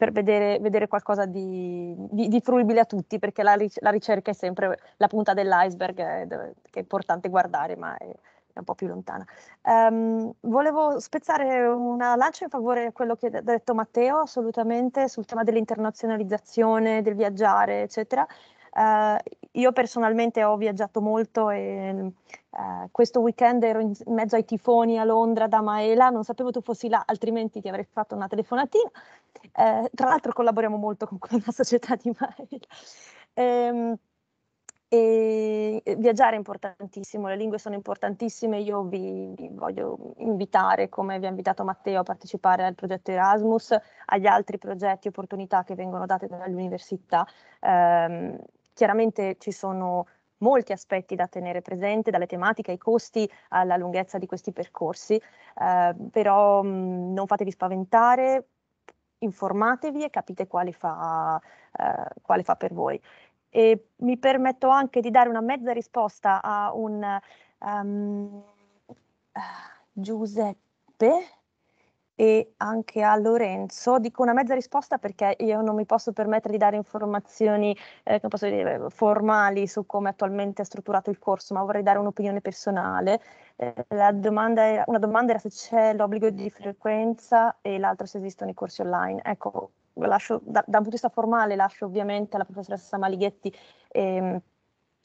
per vedere, vedere qualcosa di, di, di, fruibile a tutti, perché la, la, ricerca è sempre la punta dell'iceberg, eh, che è importante guardare, ma è, è un po' più lontana. Um, volevo spezzare una lancia in favore di quello che ha detto Matteo, assolutamente, sul tema dell'internazionalizzazione, del viaggiare, eccetera. Uh, io personalmente ho viaggiato molto e uh, questo weekend ero in mezzo ai tifoni a Londra da Maela, non sapevo tu fossi là, altrimenti ti avrei fatto una telefonatina. Uh, tra l'altro collaboriamo molto con la società di Maela. Um, e viaggiare è importantissimo, le lingue sono importantissime, io vi, vi, voglio invitare, come vi ha invitato Matteo, a partecipare al progetto Erasmus, agli altri progetti e opportunità che vengono date dall'università. Um, Chiaramente ci sono molti aspetti da tenere presente, dalle tematiche ai costi alla lunghezza di questi percorsi, eh, però mh, mhmm, non fatevi spaventare, informatevi e capite quale fa, eh, quale fa per voi. E mi permetto anche di dare una mezza risposta a un um, Giuseppe e anche a Lorenzo. Dico una mezza risposta perché io non mi posso permettere di dare informazioni eh, dire, formali su come attualmente è strutturato il corso, ma vorrei dare un'opinione personale. Eh, domanda era, una domanda era se c'è l'obbligo di frequenza e l'altra se esistono i corsi online. Ecco, lascio, da, da, un punto di vista formale lascio ovviamente alla professoressa Malighetti. Ehm,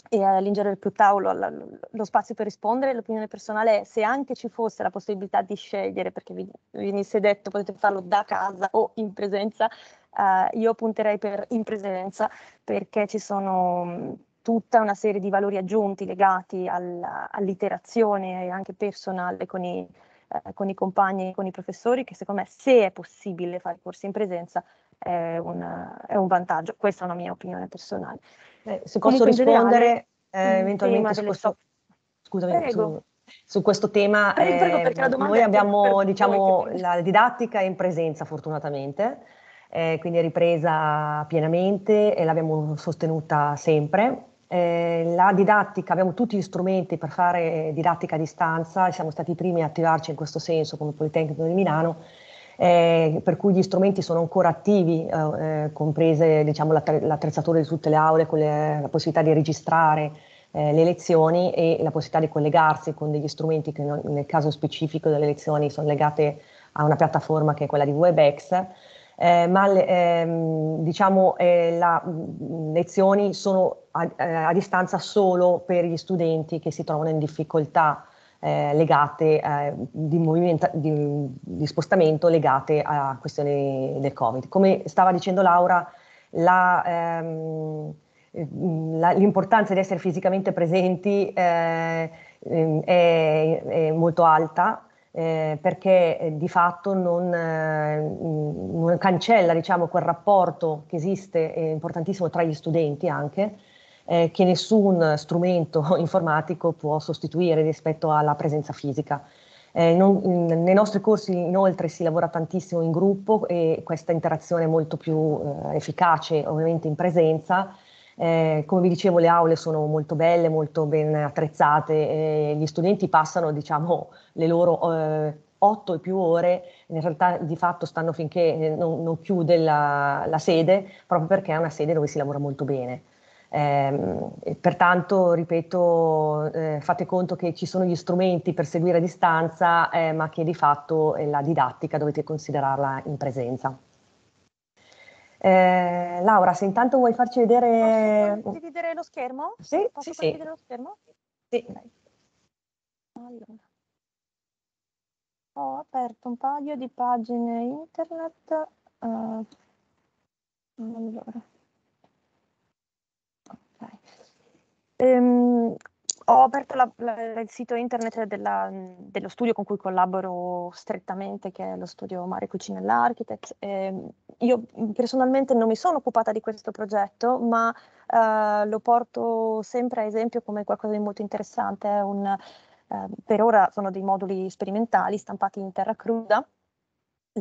e all'ingero del più tavolo lo spazio per rispondere, l'opinione personale è se anche ci fosse la possibilità di scegliere, perché vi venisse detto potete farlo da casa o in presenza, uh, io punterei per in presenza perché ci sono mm, tutta una serie di valori aggiunti legati alla, all'iterazione anche personale con i, eh, con i compagni con i professori, che secondo me se è possibile fare corsi in presenza è un, è un vantaggio, questa è una mia opinione personale. Eh, se posso Comunque, rispondere, generale, mm, eh, eventualmente su questo, scusami, su, su questo, tema, prego, prego, eh, noi abbiamo diciamo, la didattica in presenza fortunatamente, eh, quindi è ripresa pienamente e l'abbiamo sostenuta sempre. la didattica, abbiamo tutti gli strumenti per fare didattica a distanza, siamo stati i primi a attivarci in questo senso come Politecnico di Milano eh, per cui gli strumenti sono ancora attivi, eh, eh comprese diciamo, l'attrezzatura di tutte le aule, con le, la possibilità di registrare eh, le lezioni e la possibilità di collegarsi con degli strumenti che nel caso specifico delle lezioni sono legate a una piattaforma che è quella di WebEx. Eh, ma le, ehm, diciamo, eh, la, mm, lezioni sono a, eh, a, distanza solo per gli studenti che si trovano in difficoltà eh, legate eh, di, di, di, spostamento legate a questioni del Covid. Come stava dicendo Laura, l'importanza la, ehm, mm, la, di essere fisicamente presenti eh, mm, è, è molto alta eh, perché eh, di fatto non, eh, mm, non cancella diciamo, quel rapporto che esiste, eh, importantissimo tra gli studenti anche, eh, che nessun strumento informatico può sostituire rispetto alla presenza fisica. Eh, non, in, mm, nei nostri corsi inoltre si lavora tantissimo in gruppo e questa interazione è molto più eh, efficace ovviamente in presenza. Eh, come vi dicevo, le aule sono molto belle, molto ben attrezzate, eh, gli studenti passano diciamo, le loro eh, 8 e più ore, in realtà di fatto stanno finché eh, non, non chiude la, la, sede, proprio perché è una sede dove si lavora molto bene. Eh, pertanto, ripeto, eh, fate conto che ci sono gli strumenti per seguire a distanza, eh, ma che di fatto la didattica dovete considerarla in presenza. Eh, Laura, se intanto vuoi farci vedere... Posso condividere lo schermo? Sì, Posso sì, condividere lo schermo? Sì. Allora. Ho aperto un paio di pagine internet. Uh, allora. Okay. Ehm, ho aperto la, la, il sito internet della, dello studio con cui collaboro strettamente, che è lo studio Mare Cucinella Architects. Ehm, io personalmente non mi sono occupata di questo progetto, ma eh, lo porto sempre a esempio come qualcosa di molto interessante. Un, eh, per ora sono dei moduli sperimentali stampati in terra cruda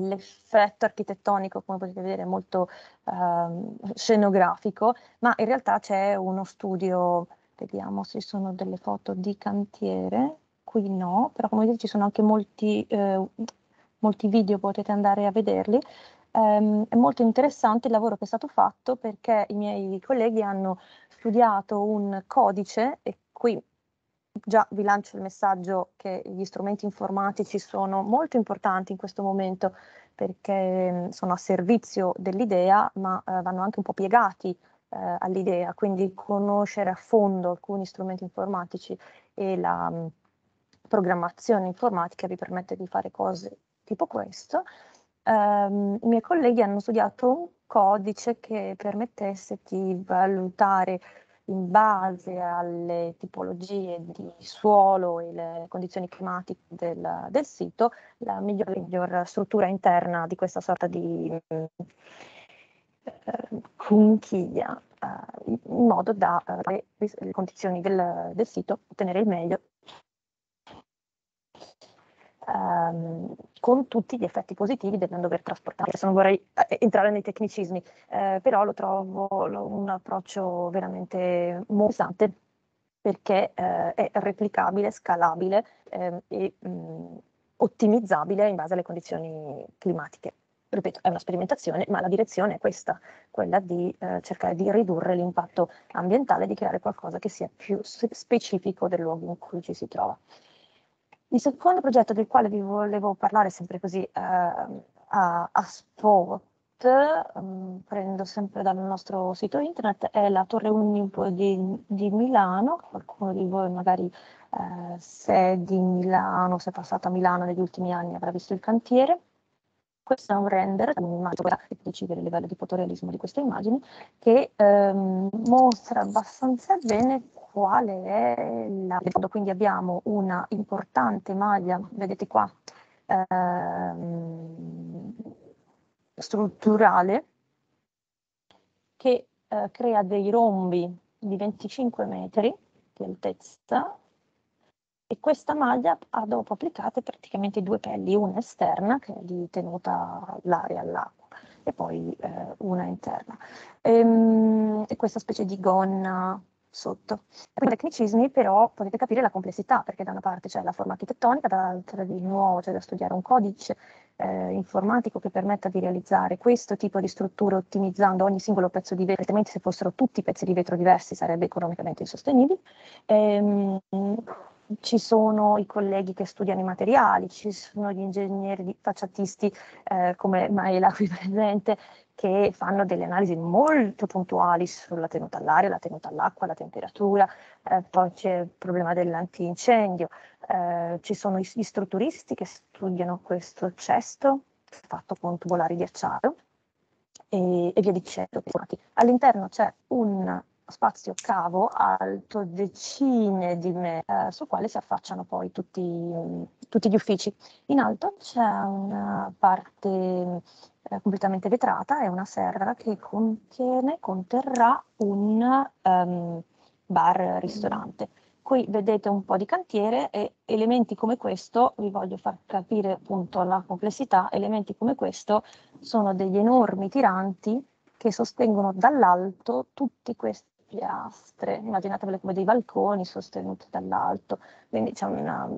l'effetto architettonico, come potete vedere, è molto ehm, scenografico, ma in realtà c'è uno studio, vediamo se sono delle foto di cantiere, qui no, però come vedete ci sono anche molti, eh, molti video, potete andare a vederli. Ehm, è molto interessante il lavoro che è stato fatto perché i miei colleghi hanno studiato un codice, e qui già vi lancio il messaggio che gli strumenti informatici sono molto importanti in questo momento perché mm, sono a servizio dell'idea ma eh, vanno anche un po' piegati eh, all'idea, quindi conoscere a fondo alcuni strumenti informatici e la mm, programmazione informatica vi permette di fare cose tipo questo. Um, I miei colleghi hanno studiato un codice che permettesse di valutare in base alle tipologie di suolo e le condizioni climatiche del, del sito, la miglior, miglior, struttura interna di questa sorta di eh, conchiglia, eh, in modo da eh, le condizioni del, del sito ottenere il meglio ehm, con tutti gli effetti positivi del non dover trasportare. Adesso non vorrei eh, entrare nei tecnicismi, eh, però lo trovo lo, un approccio veramente molto pesante perché eh, è replicabile, scalabile eh, e mh, mm, ottimizzabile in base alle condizioni climatiche. Ripeto, è una sperimentazione, ma la direzione è questa, quella di eh, cercare di ridurre l'impatto ambientale, di creare qualcosa che sia più specifico del luogo in cui ci si trova. Il secondo progetto del quale vi volevo parlare, sempre così eh, a, a sport, eh, prendo sempre dal nostro sito internet, è la Torre Unipo di, di Milano. Qualcuno di voi magari eh, se è di Milano, se è passato a Milano negli ultimi anni avrà visto il cantiere. Questo è un render, un'immagine che decidere il livello di fotorealismo di queste immagini, che ehm, mostra abbastanza bene quale è la... Quindi abbiamo una importante maglia, vedete qua, ehm, strutturale, che eh, crea dei rombi di 25 metri di altezza e questa maglia ha dopo applicate praticamente due pelli, una esterna che è di tenuta l'aria all'acqua e poi eh, una interna. Ehm, e questa specie di gonna sotto. Con i tecnicismi però potete capire la complessità, perché da una parte c'è la forma architettonica, dall'altra di nuovo c'è da studiare un codice eh, informatico che permetta di realizzare questo tipo di strutture ottimizzando ogni singolo pezzo di vetro, altrimenti se fossero tutti pezzi di vetro diversi sarebbe economicamente insostenibile. Ehm, ci sono i colleghi che studiano i materiali, ci sono gli ingegneri facciatisti eh, come Maela qui presente che fanno delle analisi molto puntuali sulla tenuta all'aria, la tenuta all'acqua, la temperatura, eh, poi c'è il problema dell'antincendio, eh, ci sono gli strutturisti che studiano questo cesto fatto con tubolari di acciaio e, e via dicendo. All'interno c'è un spazio cavo alto decine di metri eh, sul quale si affacciano poi tutti, mm, tutti, gli uffici. In alto c'è una parte eh, completamente vetrata, è una serra che contiene, conterrà un um, bar ristorante. Qui vedete un po' di cantiere e elementi come questo, vi voglio far capire appunto la complessità, elementi come questo sono degli enormi tiranti che sostengono dall'alto tutte queste piastre, immaginatevele come dei balconi sostenuti dall'alto, quindi c'è una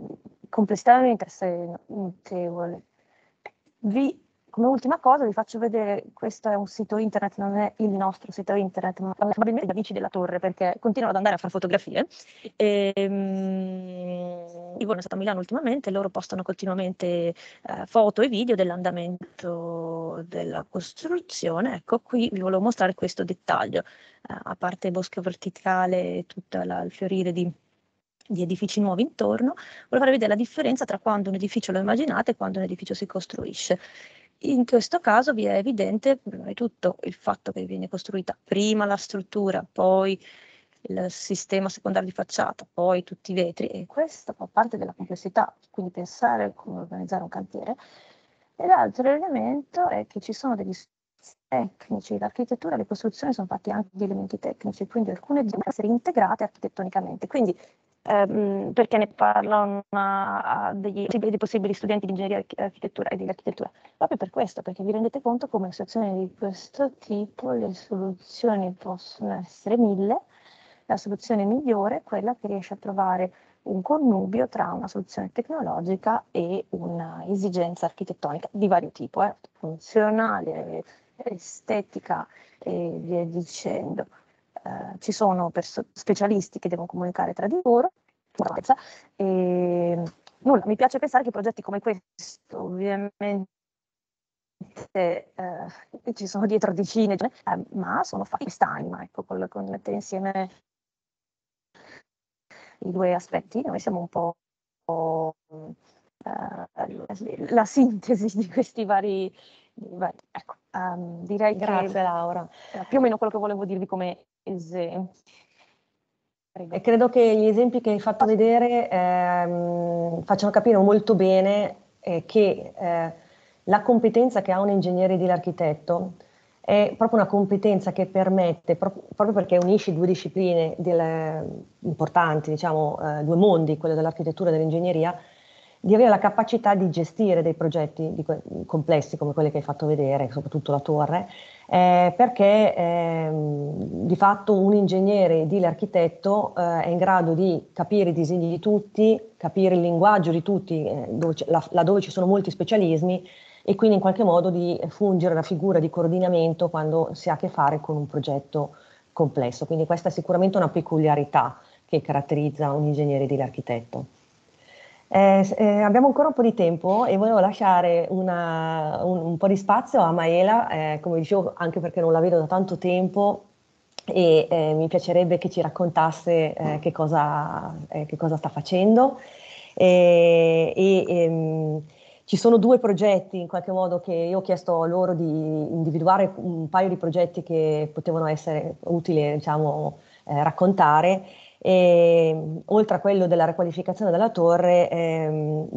complessità veramente notevole. Vi come ultima cosa vi faccio vedere, questo è un sito internet, non è il nostro sito internet, ma probabilmente gli amici della torre perché continuano ad andare a fare fotografie. E, um, Livorno è stato a Milano ultimamente, loro postano continuamente uh, foto e video dell'andamento della costruzione. Ecco, qui vi volevo mostrare questo dettaglio, uh, a parte bosco verticale e tutto il fiorire di di edifici nuovi intorno, volevo far vedere la differenza tra quando un edificio lo immaginate e quando un edificio si costruisce. In questo caso vi è evidente prima di tutto il fatto che viene costruita prima la struttura, poi il sistema secondario di facciata, poi tutti i vetri e questa fa parte della complessità, quindi pensare come organizzare un cantiere. E l'altro elemento è che ci sono degli tecnici, l'architettura e le costruzioni sono fatti anche di elementi tecnici, quindi alcune devono essere integrate architettonicamente. Quindi ehm, perché ne parlano a degli, dei possibili studenti di ingegneria e architettura e di architettura. Proprio per questo, perché vi rendete conto come in situazioni di questo tipo le soluzioni possono essere mille, la soluzione migliore è quella che riesce a trovare un connubio tra una soluzione tecnologica e un'esigenza architettonica di vario tipo, eh, funzionale, estetica e via dicendo. Eh, ci sono perso- specialisti che devono comunicare tra di loro, e nulla, mi piace pensare che progetti come questo ovviamente eh, ci sono dietro decine, cioè, eh, ma sono fatti quest'anima, ecco, col, con mettere insieme i due aspetti, noi siamo un po', un po' eh, la sintesi di questi vari Beh, ecco, um, direi Grazie che, Laura. Eh, più o meno quello che volevo dirvi come esempio. E credo che gli esempi che hai fatto vedere ehm, facciano capire molto bene eh, che eh, la competenza che ha un ingegnere ed l'architetto è proprio una competenza che permette, pro- proprio perché unisce due discipline del, importanti, diciamo, eh, due mondi, quello dell'architettura e dell'ingegneria, di avere la capacità di gestire dei progetti di que- complessi come quelli che hai fatto vedere, soprattutto la torre, eh, perché eh, di fatto un ingegnere di l'architetto eh, è in grado di capire i disegni di tutti, capire il linguaggio di tutti, eh, dove c- la- laddove ci sono molti specialismi e quindi in qualche modo di fungere da figura di coordinamento quando si ha a che fare con un progetto complesso. Quindi questa è sicuramente una peculiarità che caratterizza un ingegnere di l'architetto. Eh, eh, abbiamo ancora un po' di tempo e volevo lasciare una, un, un, po' di spazio a Maela, eh, come dicevo, anche perché non la vedo da tanto tempo e eh, mi piacerebbe che ci raccontasse eh, che cosa, eh, che, cosa, sta facendo. E, e, ehm, ci sono due progetti in qualche modo che io ho chiesto loro di individuare un paio di progetti che potevano essere utili diciamo, raccontare e, ehm, oltre a quello della riqualificazione della torre, ehm,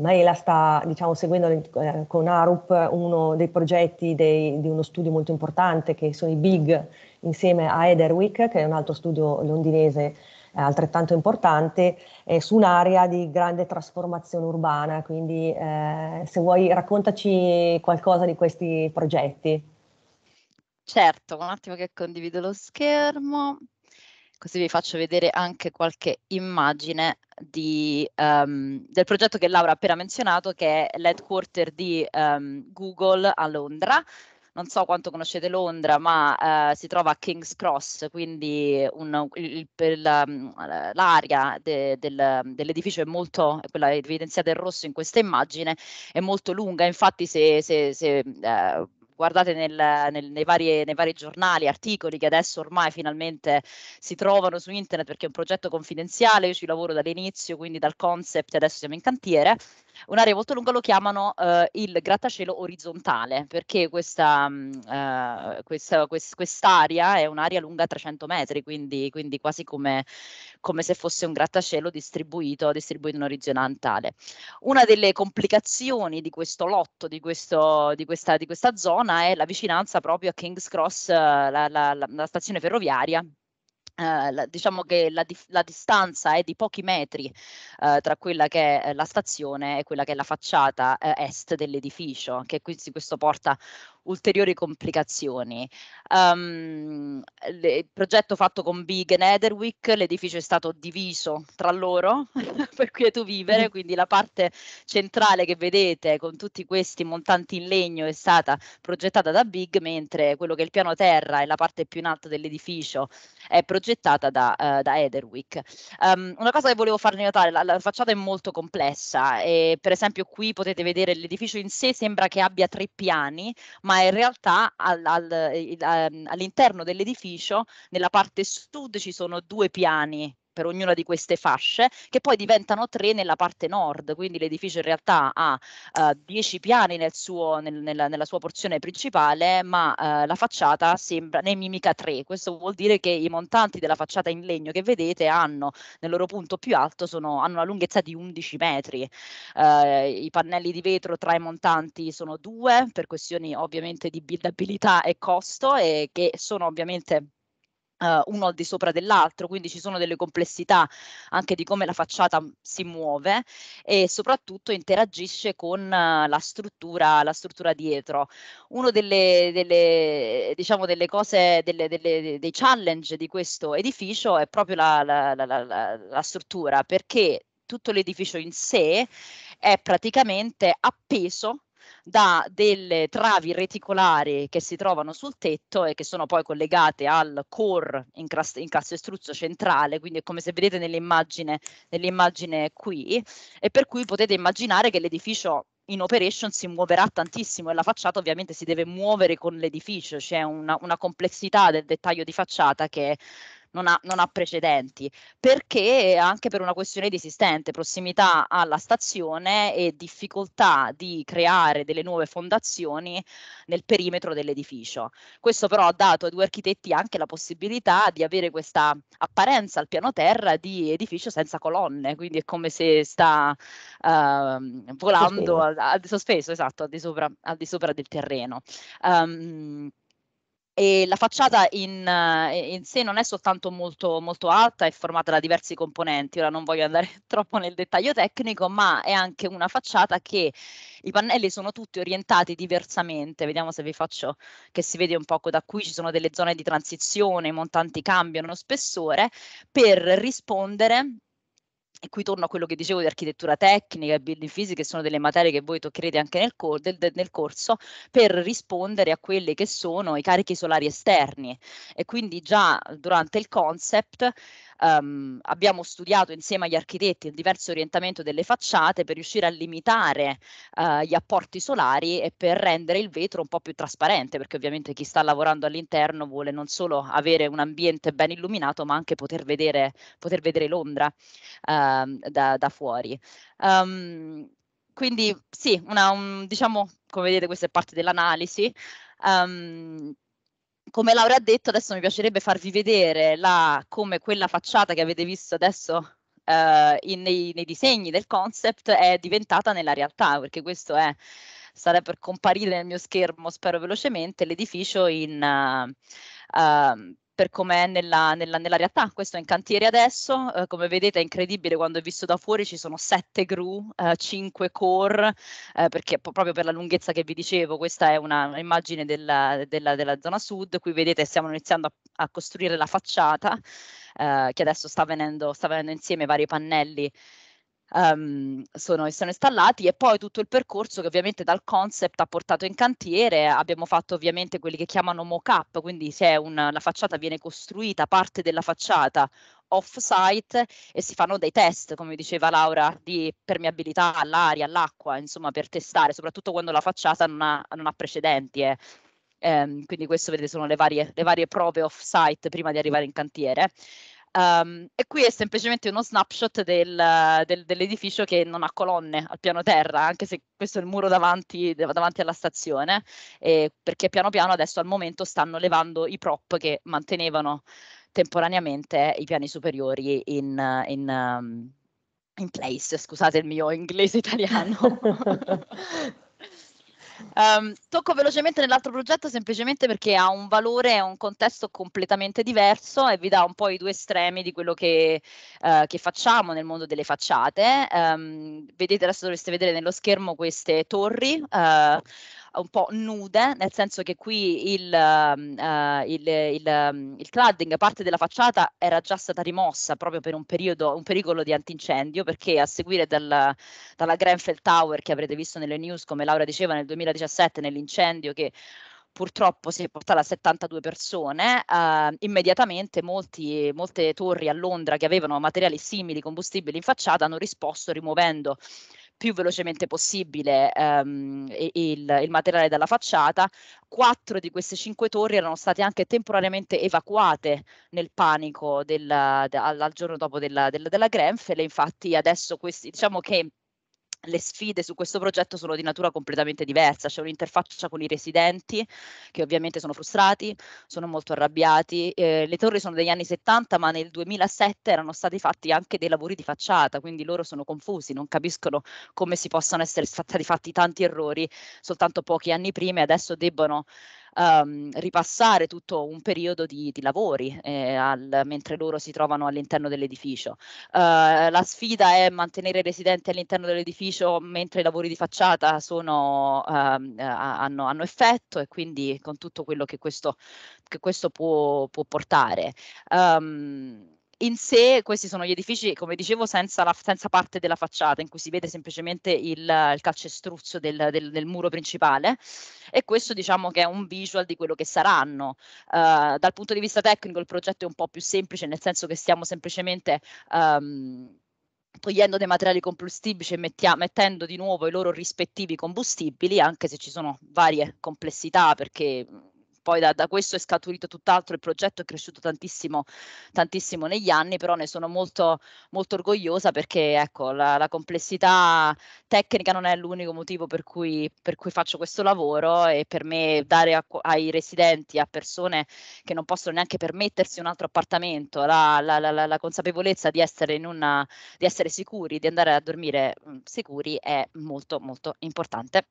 Maela sta diciamo, seguendo eh, con ARUP uno dei progetti dei, di uno studio molto importante che sono i BIG insieme a Ederwick, che è un altro studio londinese eh, altrettanto importante, eh, su un'area di grande trasformazione urbana. Quindi eh, se vuoi raccontaci qualcosa di questi progetti. Certo, un attimo che condivido lo schermo così vi faccio vedere anche qualche immagine di, um, del progetto che Laura ha appena menzionato, che è l'headquarter di um, Google a Londra. Non so quanto conoscete Londra, ma uh, si trova a King's Cross, quindi un, il, il, la, mm, l'area de, del, dell'edificio è molto, quella evidenziata in rosso in questa immagine, è molto lunga. Infatti, se, se, se uh, guardate nel, nel, nei, vari, nei, vari, giornali, articoli che adesso ormai finalmente si trovano su internet perché è un progetto confidenziale, io ci lavoro dall'inizio, quindi dal concept adesso siamo in cantiere un'area molto lunga lo chiamano eh, il grattacielo orizzontale, perché questa, mm, eh, questa, quest, quest'area è un'area lunga 300 metri, quindi, quindi quasi come, come, se fosse un grattacielo distribuito, distribuito in orizzontale. Una delle complicazioni di questo lotto, di, questo, di, questa, di questa, zona, è la vicinanza proprio a King's Cross, eh, la, la, la, la stazione ferroviaria eh, la, diciamo che la, la, distanza è di pochi metri uh, tra quella che è la stazione e quella che è la facciata uh, est dell'edificio, che quindi questo porta ulteriori complicazioni. Um, le, il progetto fatto con Big e Netherwick, l'edificio è stato diviso tra loro per cui è quieto vivere, mm-hmm. quindi la parte centrale che vedete con tutti questi montanti in legno è stata progettata da Big, mentre quello che è il piano terra e la parte più in alto dell'edificio è progettata da, uh, da Etherwick. Um, una cosa che volevo farvi notare, la, la facciata è molto complessa e per esempio qui potete vedere l'edificio in sé sembra che abbia tre piani, ma ma in realtà al, al, ehm, all'interno dell'edificio, nella parte sud, ci sono due piani per ognuna di queste fasce, che poi diventano tre nella parte nord, quindi l'edificio in realtà ha uh, dieci piani nel suo, nel, nella, nella, sua porzione principale, ma uh, la facciata sembra, ne mimica tre. Questo vuol dire che i montanti della facciata in legno che vedete hanno nel loro punto più alto sono, hanno una lunghezza di 11 metri. Uh, I pannelli di vetro tra i montanti sono due per questioni ovviamente di buildabilità e costo e che sono ovviamente Uh, uno al di sopra dell'altro, quindi ci sono delle complessità anche di come la facciata mhmm, si muove e soprattutto interagisce con uh, la, struttura, la struttura dietro. Uno delle, delle, diciamo, delle cose, delle, delle, dei challenge di questo edificio è proprio la, la, la, la struttura, perché tutto l'edificio in sé è praticamente appeso da delle travi reticolari che si trovano sul tetto e che sono poi collegate al core in, cras- in castrostruzzo centrale, quindi è come se vedete nell'immagine, nell'immagine qui, e per cui potete immaginare che l'edificio in operation si muoverà tantissimo e la facciata ovviamente si deve muovere con l'edificio, c'è cioè una, una, complessità del dettaglio di facciata che non ha, non ha precedenti, perché anche per una questione di esistente, prossimità alla stazione e difficoltà di creare delle nuove fondazioni nel perimetro dell'edificio. Questo però ha dato ai due architetti anche la possibilità di avere questa apparenza al piano terra di edificio senza colonne, quindi è come se sta uh, volando sospeso. Al, al, di sospeso, esatto, al di sopra, al di sopra del terreno. Um, e la facciata in, eh, in, sé non è soltanto molto, molto alta, è formata da diversi componenti, ora non voglio andare troppo nel dettaglio tecnico, ma è anche una facciata che i pannelli sono tutti orientati diversamente, vediamo se vi faccio che si vede un poco da qui, ci sono delle zone di transizione, i montanti cambiano spessore, per rispondere e qui torno a quello che dicevo di architettura tecnica e building physics, che sono delle materie che voi toccherete anche nel, co- del, nel, corso, per rispondere a quelli che sono i carichi solari esterni. E quindi già durante il concept um, abbiamo studiato insieme agli architetti il diverso orientamento delle facciate per riuscire a limitare uh, gli apporti solari e per rendere il vetro un po' più trasparente, perché ovviamente chi sta lavorando all'interno vuole non solo avere un ambiente ben illuminato, ma anche poter vedere, poter vedere Londra uh, ehm, da, da, fuori. Um, quindi sì, una, un, diciamo, come vedete questa è parte dell'analisi. Um, come Laura ha detto, adesso mi piacerebbe farvi vedere la, come quella facciata che avete visto adesso eh, in, nei, nei, disegni del concept è diventata nella realtà, perché questo è, sarà per comparire nel mio schermo, spero velocemente, l'edificio in... Uh, uh, per com'è nella, nella, nella realtà. Questo è in cantiere adesso, eh, come vedete è incredibile quando è visto da fuori ci sono sette gru, eh, cinque core, eh, perché proprio per la lunghezza che vi dicevo, questa è un'immagine della, della, della, zona sud, qui vedete stiamo iniziando a, a costruire la facciata, eh, che adesso sta venendo, sta venendo insieme vari pannelli um, sono, sono installati e poi tutto il percorso che ovviamente dal concept ha portato in cantiere, abbiamo fatto ovviamente quelli che chiamano mock-up, quindi se una, la facciata viene costruita, parte della facciata off-site e si fanno dei test, come diceva Laura, di permeabilità all'aria, all'acqua, insomma per testare, soprattutto quando la facciata non ha, non ha precedenti. Eh. Um, quindi questo vedete sono le varie, le varie prove off-site prima di arrivare in cantiere Um, e qui è semplicemente uno snapshot del, del, dell'edificio che non ha colonne al piano terra, anche se questo è il muro davanti, davanti alla stazione, eh, perché piano piano adesso al momento stanno levando i prop che mantenevano temporaneamente i piani superiori in, in um, in place, scusate il mio inglese italiano. Um, tocco velocemente nell'altro progetto semplicemente perché ha un valore, e un contesto completamente diverso e vi dà un po' i due estremi di quello che, uh, che facciamo nel mondo delle facciate. Um, vedete, adesso dovreste vedere nello schermo queste torri. Uh, un po' nude, nel senso che qui il, uh, il, il, ehm, il cladding, parte della facciata era già stata rimossa proprio per un, periodo, un pericolo di antincendio, perché a seguire dal, dalla Grenfell Tower che avrete visto nelle news, come Laura diceva nel 2017 nell'incendio che purtroppo si è portata a 72 persone, eh, immediatamente molti, molte torri a Londra che avevano materiali simili, combustibili in facciata, hanno risposto rimuovendo più velocemente possibile ehm, il, il, materiale dalla facciata. Quattro di queste cinque torri erano state anche temporaneamente evacuate nel panico del, de, al, al, giorno dopo della, della, della Grenfell. Infatti adesso questi, diciamo che le sfide su questo progetto sono di natura completamente diversa, c'è un'interfaccia con i residenti che ovviamente sono frustrati, sono molto arrabbiati, eh, le torri sono degli anni 70 ma nel 2007 erano stati fatti anche dei lavori di facciata, quindi loro sono confusi, non capiscono come si possano essere stati fatti tanti errori soltanto pochi anni prima e adesso debbono um, ripassare tutto un periodo di, di lavori eh, al, mentre loro si trovano all'interno dell'edificio. Uh, la sfida è mantenere i residenti all'interno dell'edificio mentre i lavori di facciata sono, um, hanno, hanno, effetto e quindi con tutto quello che questo, che questo può, può portare. Um, in sé questi sono gli edifici, come dicevo, senza, la, senza parte della facciata, in cui si vede semplicemente il, il calcestruzzo del, del, del, muro principale e questo diciamo che è un visual di quello che saranno. Uh, dal punto di vista tecnico il progetto è un po' più semplice, nel senso che stiamo semplicemente... Um, togliendo dei materiali combustibili e mettia- mettendo di nuovo i loro rispettivi combustibili, anche se ci sono varie complessità, perché poi da, da, questo è scaturito tutt'altro, il progetto è cresciuto tantissimo, tantissimo negli anni, però ne sono molto, molto orgogliosa perché ecco, la, la, complessità tecnica non è l'unico motivo per cui, per cui faccio questo lavoro e per me dare a, ai residenti, a persone che non possono neanche permettersi un altro appartamento, la, la, la consapevolezza di essere, una, di essere, sicuri, di andare a dormire mm, sicuri è molto molto importante.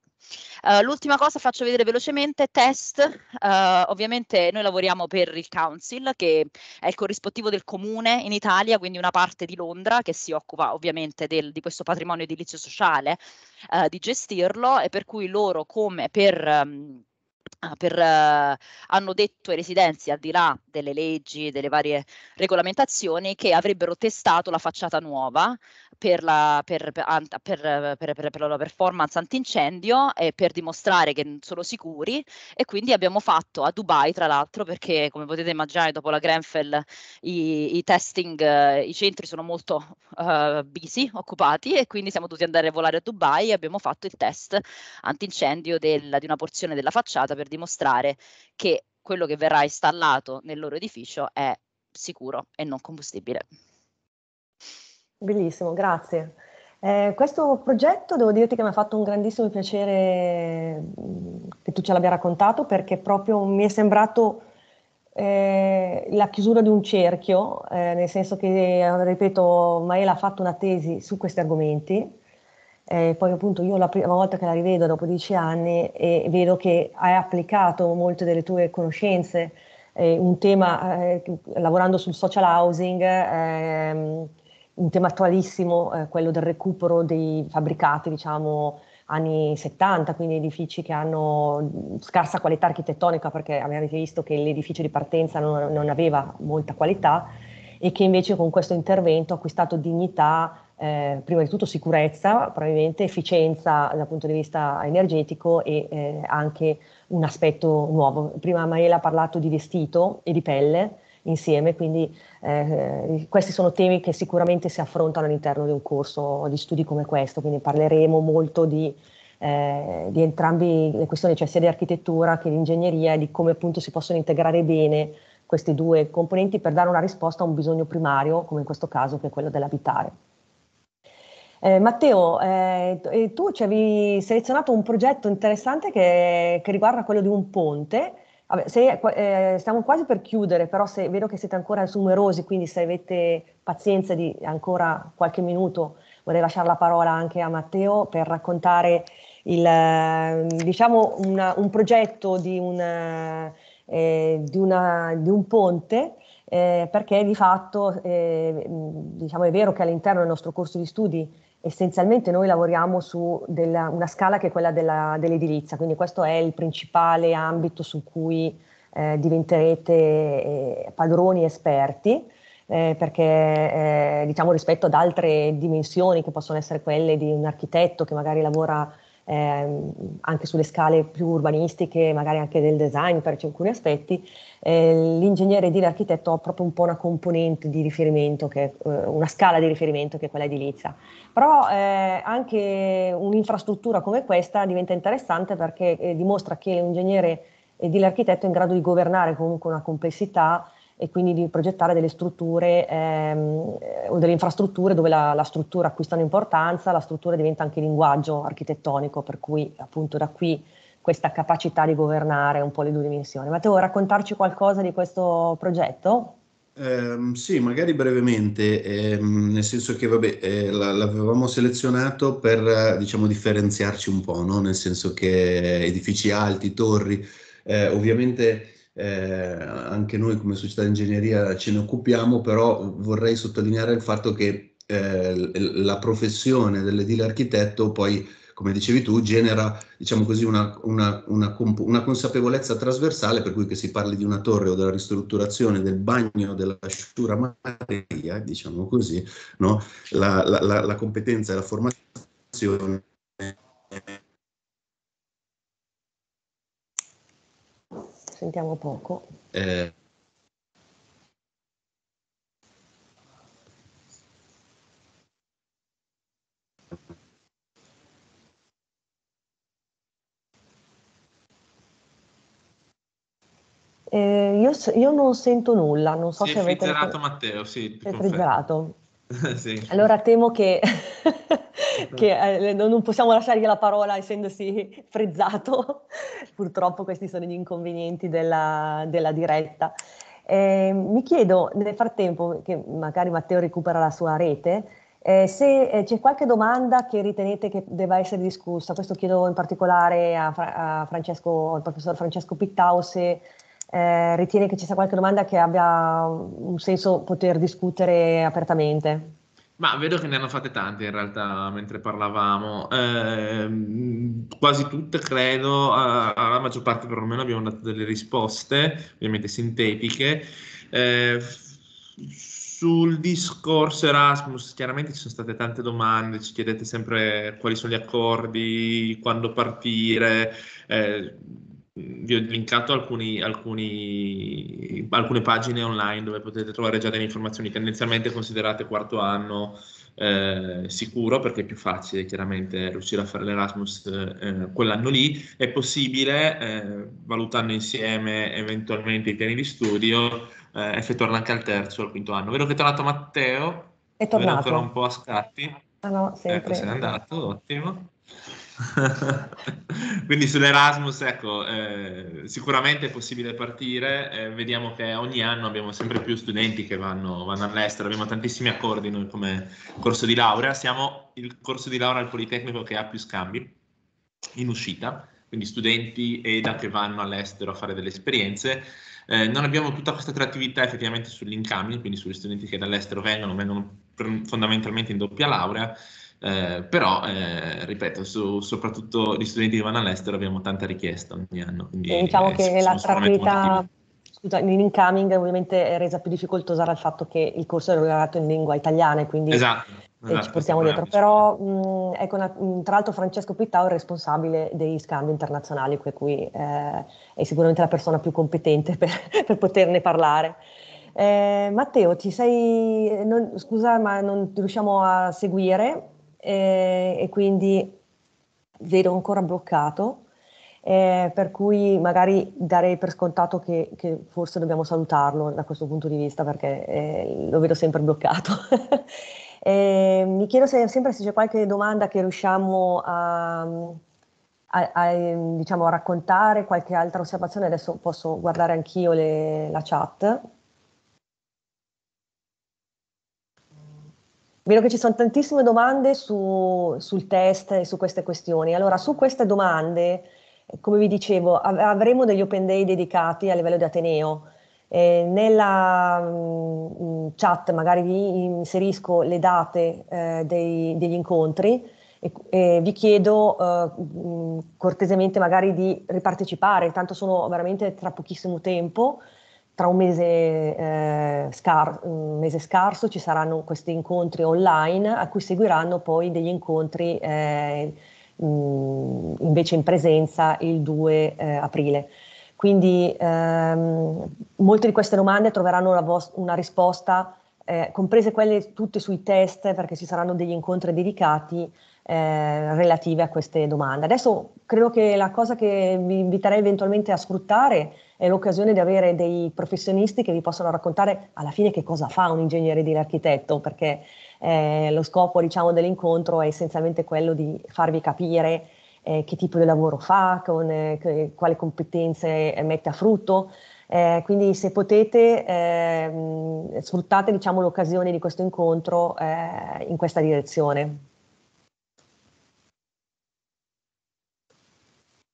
Uh, l'ultima cosa faccio vedere velocemente, test. Uh, eh, ovviamente noi lavoriamo per il council, che è il corrispettivo del comune in Italia, quindi una parte di Londra che si occupa ovviamente del, di questo patrimonio edilizio sociale, eh, di gestirlo e per cui loro come per... Um, Ah, per, eh, hanno detto ai residenti, al di là delle leggi, delle varie regolamentazioni, che avrebbero testato la facciata nuova per la, per, per, per, la performance antincendio e per dimostrare che sono sicuri e quindi abbiamo fatto a Dubai, tra l'altro, perché come potete immaginare dopo la Grenfell i, i testing, eh, i centri sono molto eh, busy, occupati e quindi siamo dovuti andare a volare a Dubai e abbiamo fatto il test antincendio della, di una porzione della facciata per dimostrare che quello che verrà installato nel loro edificio è sicuro e non combustibile. Bellissimo, grazie. Eh, questo progetto devo dirti che mi ha fatto un grandissimo piacere che tu ce l'abbia raccontato perché proprio mi è sembrato eh, la chiusura di un cerchio, eh, nel senso che, eh, ripeto, Maela ha fatto una tesi su questi argomenti eh, poi appunto io la prima volta che la rivedo dopo dieci anni e eh, vedo che hai applicato molte delle tue conoscenze, eh, un tema, eh, lavorando sul social housing, ehm, un tema attualissimo, eh, quello del recupero dei fabbricati, diciamo anni 70, quindi edifici che hanno scarsa qualità architettonica perché avete visto che l'edificio di partenza non, non aveva molta qualità e che invece con questo intervento ha acquistato dignità, eh, prima di tutto sicurezza, probabilmente efficienza dal punto di vista energetico e eh, anche un aspetto nuovo. Prima Maela ha parlato di vestito e di pelle insieme, quindi eh, questi sono temi che sicuramente si affrontano all'interno di un corso di studi come questo, quindi parleremo molto di, eh, di entrambe le questioni, cioè sia di architettura che di ingegneria e di come appunto si possono integrare bene queste due componenti per dare una risposta a un bisogno primario, come in questo caso che è quello dell'abitare. Eh, Matteo, eh, tu ci avevi selezionato un progetto interessante che, che riguarda quello di un ponte. Vabbè, se, eh, stiamo quasi per chiudere, però se, vedo che siete ancora numerosi, quindi se avete pazienza di ancora qualche minuto, vorrei lasciare la parola anche a Matteo per raccontare il, eh, diciamo una, un progetto di, una, eh, eh, di, una, di un ponte eh, perché di fatto eh, diciamo è vero che all'interno del nostro corso di studi essenzialmente noi lavoriamo su della, una scala che è quella della, dell'edilizia, quindi questo è il principale ambito su cui eh, diventerete eh, padroni esperti. Eh, perché eh, diciamo rispetto ad altre dimensioni che possono essere quelle di un architetto che magari lavora eh, anche sulle scale più urbanistiche, magari anche del design per alcuni aspetti, eh, l'ingegnere ed l'architetto ha proprio un po' una componente di riferimento, che, eh, una scala di riferimento che è quella edilizia. Però eh, anche un'infrastruttura come questa diventa interessante perché eh, dimostra che l'ingegnere ed l'architetto è in grado di governare comunque una complessità e quindi di progettare delle strutture ehm, eh, o delle infrastrutture dove la, la, struttura acquista un'importanza, la struttura diventa anche linguaggio architettonico, per cui appunto da qui questa capacità di governare un po' le due dimensioni. Matteo, vuoi raccontarci qualcosa di questo progetto? Eh, sì, magari brevemente, eh, nel senso che vabbè, eh, l'avevamo selezionato per diciamo, differenziarci un po', no? nel senso che edifici alti, torri, eh, ovviamente eh, anche noi come società di ingegneria ce ne occupiamo, però vorrei sottolineare il fatto che eh, la professione dell'edile architetto poi, come dicevi tu, genera diciamo così, una, una, una, una, consapevolezza trasversale, per cui che si parli di una torre o della ristrutturazione del bagno della Sciura Maria, diciamo così, no? la, la, la competenza e la formazione sentiamo poco. Eh. Eh, io, io, non sento nulla, non so si se avete... Frizzerato Matteo, sì. È frizzerato. sì. Allora temo che, che eh, non possiamo lasciargli la parola essendosi frizzato, purtroppo questi sono gli inconvenienti della, della diretta. Eh, mi chiedo nel frattempo, che magari Matteo recupera la sua rete, eh, se eh, c'è qualche domanda che ritenete che debba essere discussa, questo chiedo in particolare a, Fra- a Francesco, al professor Francesco Pittause, eh, ritiene che ci sia qualche domanda che abbia un senso poter discutere apertamente. Ma vedo che ne hanno fatte tante in realtà mentre parlavamo, eh, quasi tutte credo, eh, alla maggior parte perlomeno abbiamo dato delle risposte, ovviamente sintetiche. Eh, sul discorso Erasmus, chiaramente ci sono state tante domande, ci chiedete sempre quali sono gli accordi, quando partire. Eh, Mm, vi ho linkato alcuni, alcuni, alcune pagine online dove potete trovare già delle informazioni tendenzialmente considerate quarto anno eh, sicuro perché è più facile chiaramente riuscire a fare l'Erasmus eh, quell'anno lì. È possibile, eh, valutando insieme eventualmente i piani di studio, effettuarla eh, anche al terzo o al quinto anno. Vedo che è tornato Matteo, è tornato ancora un po' a scatti. Ah no, Ecco, se n'è andato, ottimo. Quindi sull'Erasmus, ecco, eh, sicuramente è possibile partire, eh, vediamo che ogni anno abbiamo sempre più studenti che vanno, vanno all'estero, abbiamo tantissimi accordi noi come corso di laurea, siamo il corso di laurea al Politecnico che ha più scambi in uscita, quindi studenti EDA che vanno all'estero a fare delle esperienze. Eh, non abbiamo tutta questa attrattività effettivamente sull'incoming, quindi sugli studenti che dall'estero vengono, vengono fondamentalmente in doppia laurea, eh, però eh, ripeto, su, soprattutto gli studenti che vanno all'estero abbiamo tanta richiesta ogni anno. Quindi, diciamo eh, che la tranquillità scusa, l'incoming ovviamente è resa più difficoltosa dal fatto che il corso è erogato in lingua italiana e quindi esatto, eh, esatto, ci portiamo dietro. Però mh, ecco una, tra l'altro Francesco Pittau è responsabile degli scambi internazionali, per cui eh, è sicuramente la persona più competente per, per poterne parlare. Eh, Matteo, ci sei, non, scusa ma non ti riusciamo a seguire, eh, e quindi vedo ancora bloccato. Eh, per cui magari darei per scontato che, che, forse dobbiamo salutarlo da questo punto di vista perché eh, lo vedo sempre bloccato. eh, mi chiedo se, sempre se c'è qualche domanda che riusciamo a, a, a, diciamo, a raccontare, qualche altra osservazione, adesso posso guardare anch'io le, la chat. Vedo che ci sono tantissime domande su, sul test e su queste questioni. Allora, su queste domande, come vi dicevo, av- avremo degli open day dedicati a livello di Ateneo. Eh, nella mh, mm, chat magari vi inserisco le date eh, dei, degli incontri e, eh, vi chiedo mh, eh, mm, cortesemente magari di ripartecipare, tanto sono veramente tra pochissimo tempo tra un mese, eh, scar- un mese, scarso ci saranno questi incontri online a cui seguiranno poi degli incontri eh, invece in presenza il 2 eh, aprile. Quindi ehm, molte di queste domande troveranno una, vo- una risposta, eh, comprese quelle tutte sui test, perché ci saranno degli incontri dedicati eh, relative a queste domande. Adesso credo che la cosa che vi inviterei eventualmente a sfruttare è è l'occasione di avere dei professionisti che vi possono raccontare alla fine che cosa fa un ingegnere di un architetto, perché eh, lo scopo diciamo, dell'incontro è essenzialmente quello di farvi capire eh, che tipo di lavoro fa, con, eh, quali competenze mette a frutto. Eh, quindi se potete eh, sfruttate diciamo, l'occasione di questo incontro eh, in questa direzione.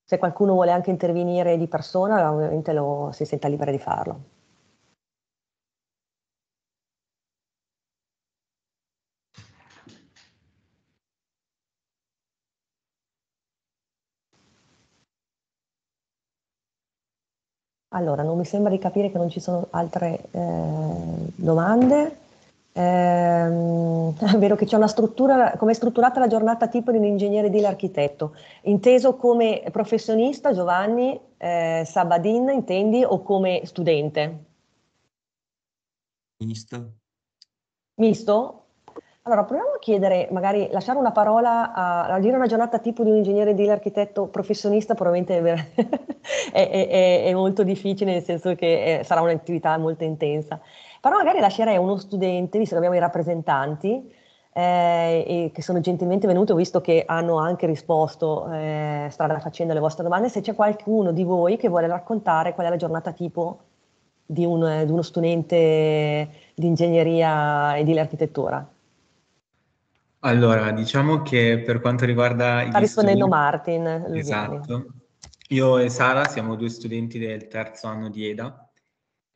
se qualcuno vuole anche intervenire di persona, ovviamente lo, si senta libero di farlo. Allora, non mi sembra di capire che non ci sono altre eh, domande. Ehm, è vero che c'è una struttura, come è strutturata la giornata tipo di un ingegnere di l'architetto, inteso come professionista Giovanni eh, Sabadin, intendi, o come studente? Misto. Misto? Allora, proviamo a chiedere, magari lasciare una parola a, a dire una giornata tipo di un ingegnere di l'architetto professionista, probabilmente è, è, è, molto difficile, nel senso che eh, sarà un'attività molto intensa però magari lascerei uno studente, visto che abbiamo i rappresentanti, eh, che sono gentilmente venuti, ho visto che hanno anche risposto eh, strada facendo le vostre domande, se c'è qualcuno di voi che vuole raccontare qual è la giornata tipo di, un, di uno studente di ingegneria e di architettura. Allora, diciamo che per quanto riguarda... Sta rispondendo studi... Martin. Lusiani. Esatto. Io e Sara siamo due studenti del terzo anno di EDA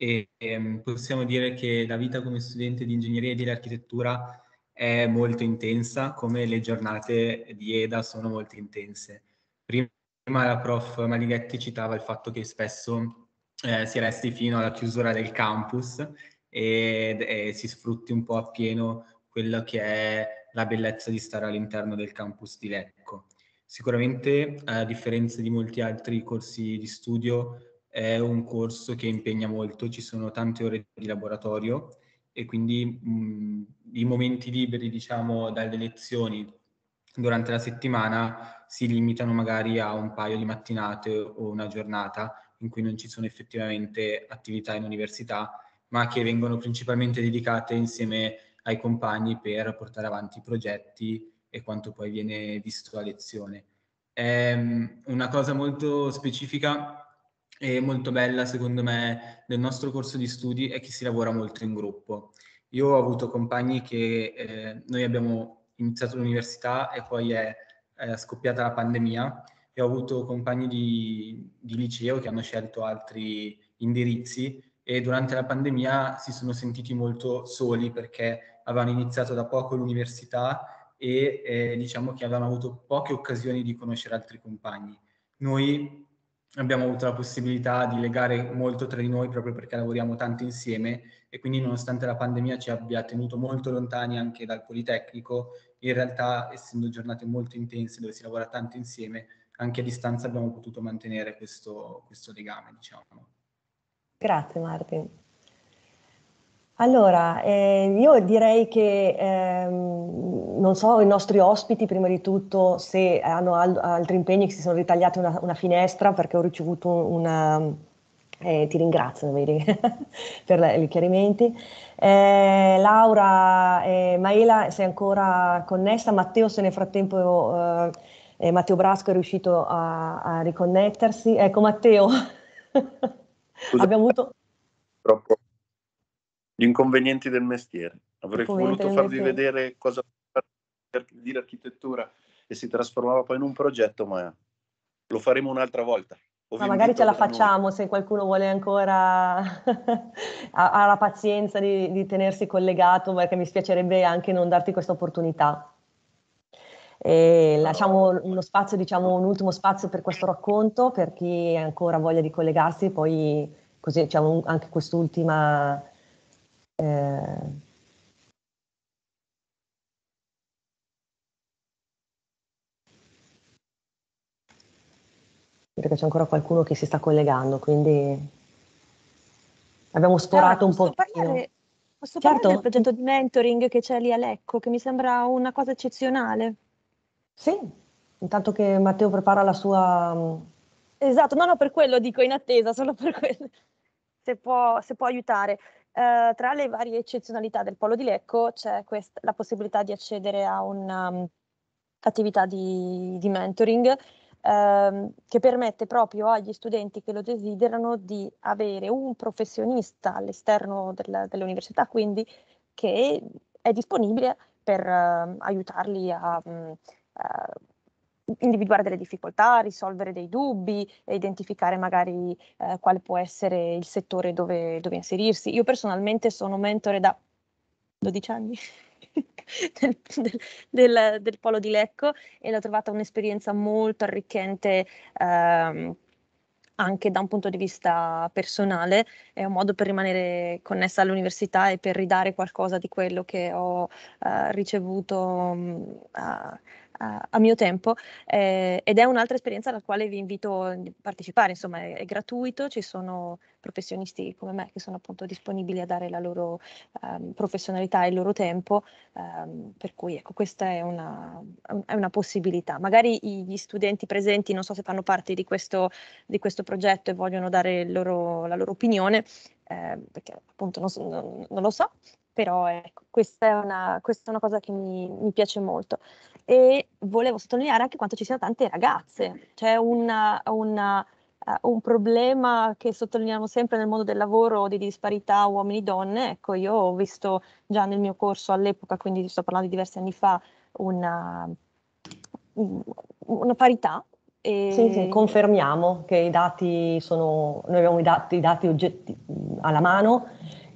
e, e ehm, possiamo dire che la vita come studente di ingegneria e di architettura è molto intensa, come le giornate di EDA sono molto intense. Prima la prof Malighetti citava il fatto che spesso eh, si resti fino alla chiusura del campus e, e si sfrutti un po' appieno quello che è la bellezza di stare all'interno del campus di Lecco. Sicuramente, a differenza di molti altri corsi di studio, è un corso che impegna molto, ci sono tante ore di laboratorio e quindi mh, i momenti liberi, diciamo, dalle lezioni durante la settimana si limitano magari a un paio di mattinate o una giornata in cui non ci sono effettivamente attività in università, ma che vengono principalmente dedicate insieme ai compagni per portare avanti i progetti e quanto poi viene visto a lezione. È una cosa molto specifica e molto bella secondo me del nostro corso di studi è che si lavora molto in gruppo. Io ho avuto compagni che eh, noi abbiamo iniziato l'università e poi è, è eh, scoppiata la pandemia e ho avuto compagni di, di liceo che hanno scelto altri indirizzi e durante la pandemia si sono sentiti molto soli perché avevano iniziato da poco l'università e eh, diciamo che avevano avuto poche occasioni di conoscere altri compagni. Noi abbiamo avuto la possibilità di legare molto tra di noi proprio perché lavoriamo tanto insieme e quindi nonostante la pandemia ci abbia tenuto molto lontani anche dal Politecnico, in realtà essendo giornate molto intense dove si lavora tanto insieme, anche a distanza abbiamo potuto mantenere questo, questo legame. Diciamo. Grazie Martin. Allora, eh, io direi che, ehm, non so, i nostri ospiti, prima di tutto, se hanno al- altri impegni, che si sono ritagliati una, una finestra, perché ho ricevuto una... Eh, ti ringrazio vedi, per i chiarimenti. Eh, Laura, eh, Maela, sei ancora connessa? Matteo, se nel frattempo eh, eh, Matteo Brasco è riuscito a, a riconnettersi. Ecco, Matteo, Scusa, abbiamo avuto... Troppo gli inconvenienti del mestiere. Avrei voluto farvi mestiere. vedere cosa di l'architettura e si trasformava poi in un progetto, ma lo faremo un'altra volta. Ma magari ce la facciamo noi. se qualcuno vuole ancora ha, la pazienza di, di, tenersi collegato, perché mi spiacerebbe anche non darti questa opportunità. E lasciamo uno spazio, diciamo un ultimo spazio per questo racconto, per chi ancora voglia di collegarsi, poi così diciamo, anche quest'ultima eh, perché c'è ancora qualcuno che si sta collegando, quindi abbiamo sporato un po'. Parlare, eh. posso certo. parlare del certo. progetto di mentoring che c'è lì a Lecco, che mi sembra una cosa eccezionale. Sì, intanto che Matteo prepara la sua... Mm, esatto, no, no, per quello dico in attesa, solo per quello, se può, se può aiutare. Eh, tra le varie eccezionalità del polo di Lecco c'è quest- la possibilità di accedere a un'attività um, di, di, mentoring ehm, che permette proprio agli studenti che lo desiderano di avere un professionista all'esterno del, dell'università, quindi che è disponibile per eh, aiutarli a, a mm, eh, individuare delle difficoltà, risolvere dei dubbi e identificare magari eh, quale può essere il settore dove, dove inserirsi. Io personalmente sono mentore da 12 anni. Del, del, del, del, polo di Lecco e l'ho trovata un'esperienza molto arricchente ehm, anche da un punto di vista personale, è un modo per rimanere connessa all'università e per ridare qualcosa di quello che ho eh, ricevuto eh, a, a mio tempo eh, ed è un'altra esperienza alla quale vi invito a partecipare, insomma è, è, gratuito, ci sono professionisti come me che sono appunto disponibili a dare la loro um, professionalità e il loro tempo, um, per cui ecco questa è una, è una possibilità. Magari gli studenti presenti non so se fanno parte di questo, di questo progetto e vogliono dare loro, la loro opinione, eh, perché appunto non, non, non, lo so, però ecco, questa è una, questa è una cosa che mi, mi, piace molto. E volevo sottolineare anche quanto ci siano tante ragazze, c'è una, una, uh, un problema che sottolineiamo sempre nel mondo del lavoro di disparità uomini-donne, ecco io ho visto già nel mio corso all'epoca, quindi sto parlando di diversi anni fa, una, una parità e... Sì, sì, confermiamo che i dati sono, noi abbiamo i dati, i dati oggetti alla mano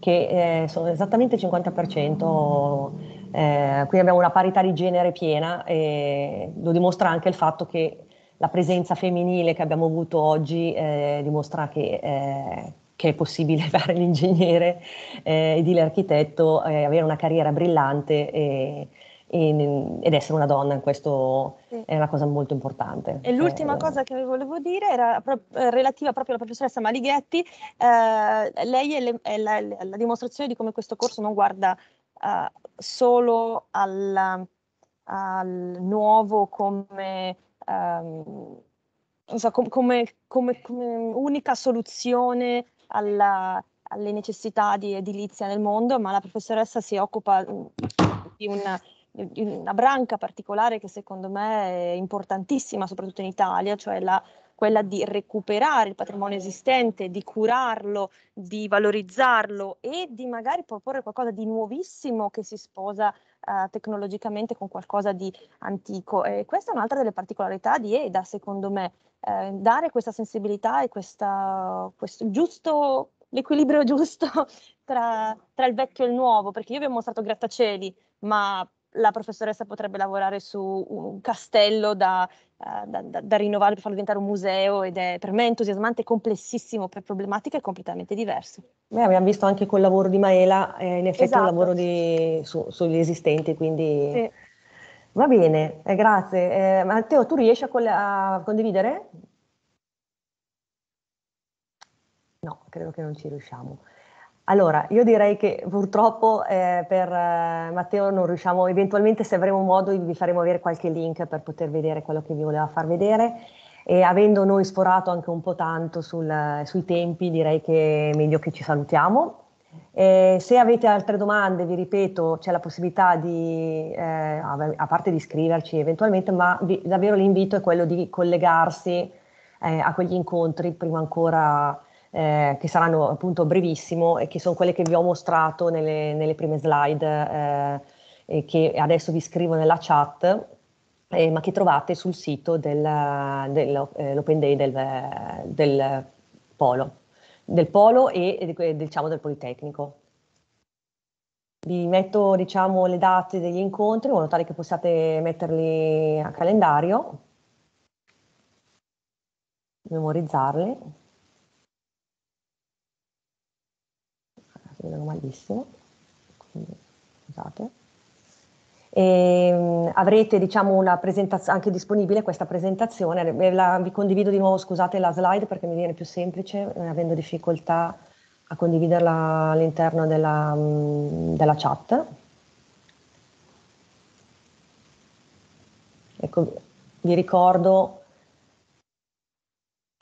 che eh, sono esattamente il 50%. Eh, qui abbiamo una parità di genere piena e lo dimostra anche il fatto che la presenza femminile che abbiamo avuto oggi eh, dimostra che, eh, che, è possibile fare l'ingegnere eh, ed l'architetto, eh, avere una carriera brillante. E, in, ed essere una donna in questo sì. è una cosa molto importante. E l'ultima eh, cosa che volevo dire era pro- eh, relativa proprio alla professoressa Malighetti, eh, lei è, le, è la, la, dimostrazione di come questo corso non guarda uh, solo alla, al, nuovo come... Um, So, com- come, come, come, unica soluzione alla, alle necessità di edilizia nel mondo, ma la professoressa si occupa mm, di una, una branca particolare che secondo me è importantissima, soprattutto in Italia, cioè la, quella di recuperare il patrimonio esistente, di curarlo, di valorizzarlo e di magari proporre qualcosa di nuovissimo che si sposa eh, tecnologicamente con qualcosa di antico. E questa è un'altra delle particolarità di EDA, secondo me, eh, dare questa sensibilità e questa, questo giusto l'equilibrio giusto tra, tra, il vecchio e il nuovo, perché io vi ho mostrato grattacieli, ma la professoressa potrebbe lavorare su un castello da, uh, da, da, da, rinnovare per farlo diventare un museo ed è per me entusiasmante, complessissimo per problematiche completamente diverse. Beh, abbiamo visto anche col lavoro di Maela, eh, in effetti esatto. un lavoro di, su, sugli esistenti, quindi... Sì. Va bene, eh, grazie. Eh, Matteo, tu riesci a, coll- a condividere? No, credo che non ci riusciamo. Allora, io direi che purtroppo eh, per eh, Matteo non riusciamo, eventualmente se avremo modo vi faremo avere qualche link per poter vedere quello che vi voleva far vedere e avendo noi sforato anche un po' tanto sul, sui tempi direi che è meglio che ci salutiamo. E se avete altre domande, vi ripeto, c'è la possibilità di, eh, a parte di iscriverci eventualmente, ma vi, davvero l'invito è quello di collegarsi eh, a quegli incontri prima ancora eh, che saranno appunto brevissimo e che sono quelle che vi ho mostrato nelle, nelle prime slide eh, che adesso vi scrivo nella chat, eh, ma che trovate sul sito dell'Open eh, Day del, del, Polo, del Polo e, e diciamo del Politecnico. Vi metto diciamo, le date degli incontri in modo tale che possiate metterli a calendario, memorizzarli. vedono malissimo, quindi scusate. E, ehm, avrete diciamo una presentazione anche disponibile questa presentazione, la, vi condivido di nuovo scusate la slide perché mi viene più semplice eh, avendo difficoltà a condividerla all'interno della, mm, della chat. Ecco, vi ricordo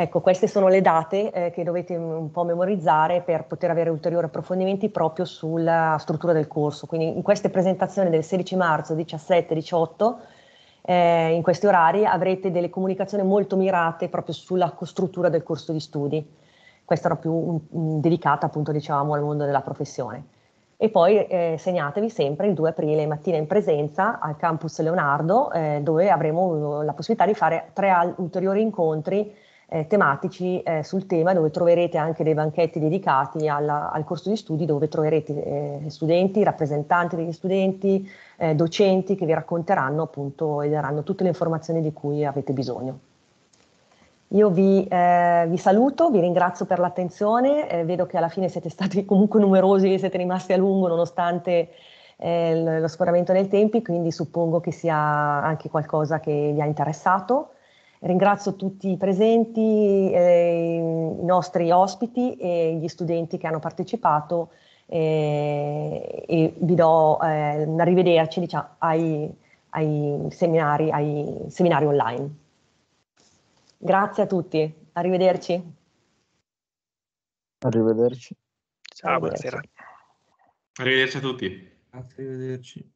Ecco, queste sono le date eh, che dovete un po' memorizzare per poter avere ulteriori approfondimenti proprio sulla struttura del corso. Quindi in queste presentazioni del 16 marzo, 17, 18, eh, in questi orari avrete delle comunicazioni molto mirate proprio sulla struttura del corso di studi. Questa era più un, dedicata appunto diciamo al mondo della professione. E poi eh, segnatevi sempre il 2 aprile mattina in presenza al campus Leonardo, eh, dove avremo la possibilità di fare tre ulteriori incontri eh, tematici eh, sul tema dove troverete anche dei banchetti dedicati alla, al corso di studi dove troverete eh, studenti, rappresentanti degli studenti, eh, docenti che vi racconteranno appunto e daranno tutte le informazioni di cui avete bisogno. Io vi, eh, vi saluto, vi ringrazio per l'attenzione, eh, vedo che alla fine siete stati comunque numerosi e siete rimasti a lungo nonostante lo sforamento dei tempi, quindi suppongo che sia anche qualcosa che vi ha interessato. Ringrazio tutti i presenti, eh, i nostri ospiti e gli studenti che hanno partecipato eh, e vi do eh, un arrivederci diciamo, ai, ai, seminari, ai seminari online. Grazie a tutti, arrivederci. Arrivederci. Ciao, arrivederci. buonasera. Arrivederci a tutti. Arrivederci.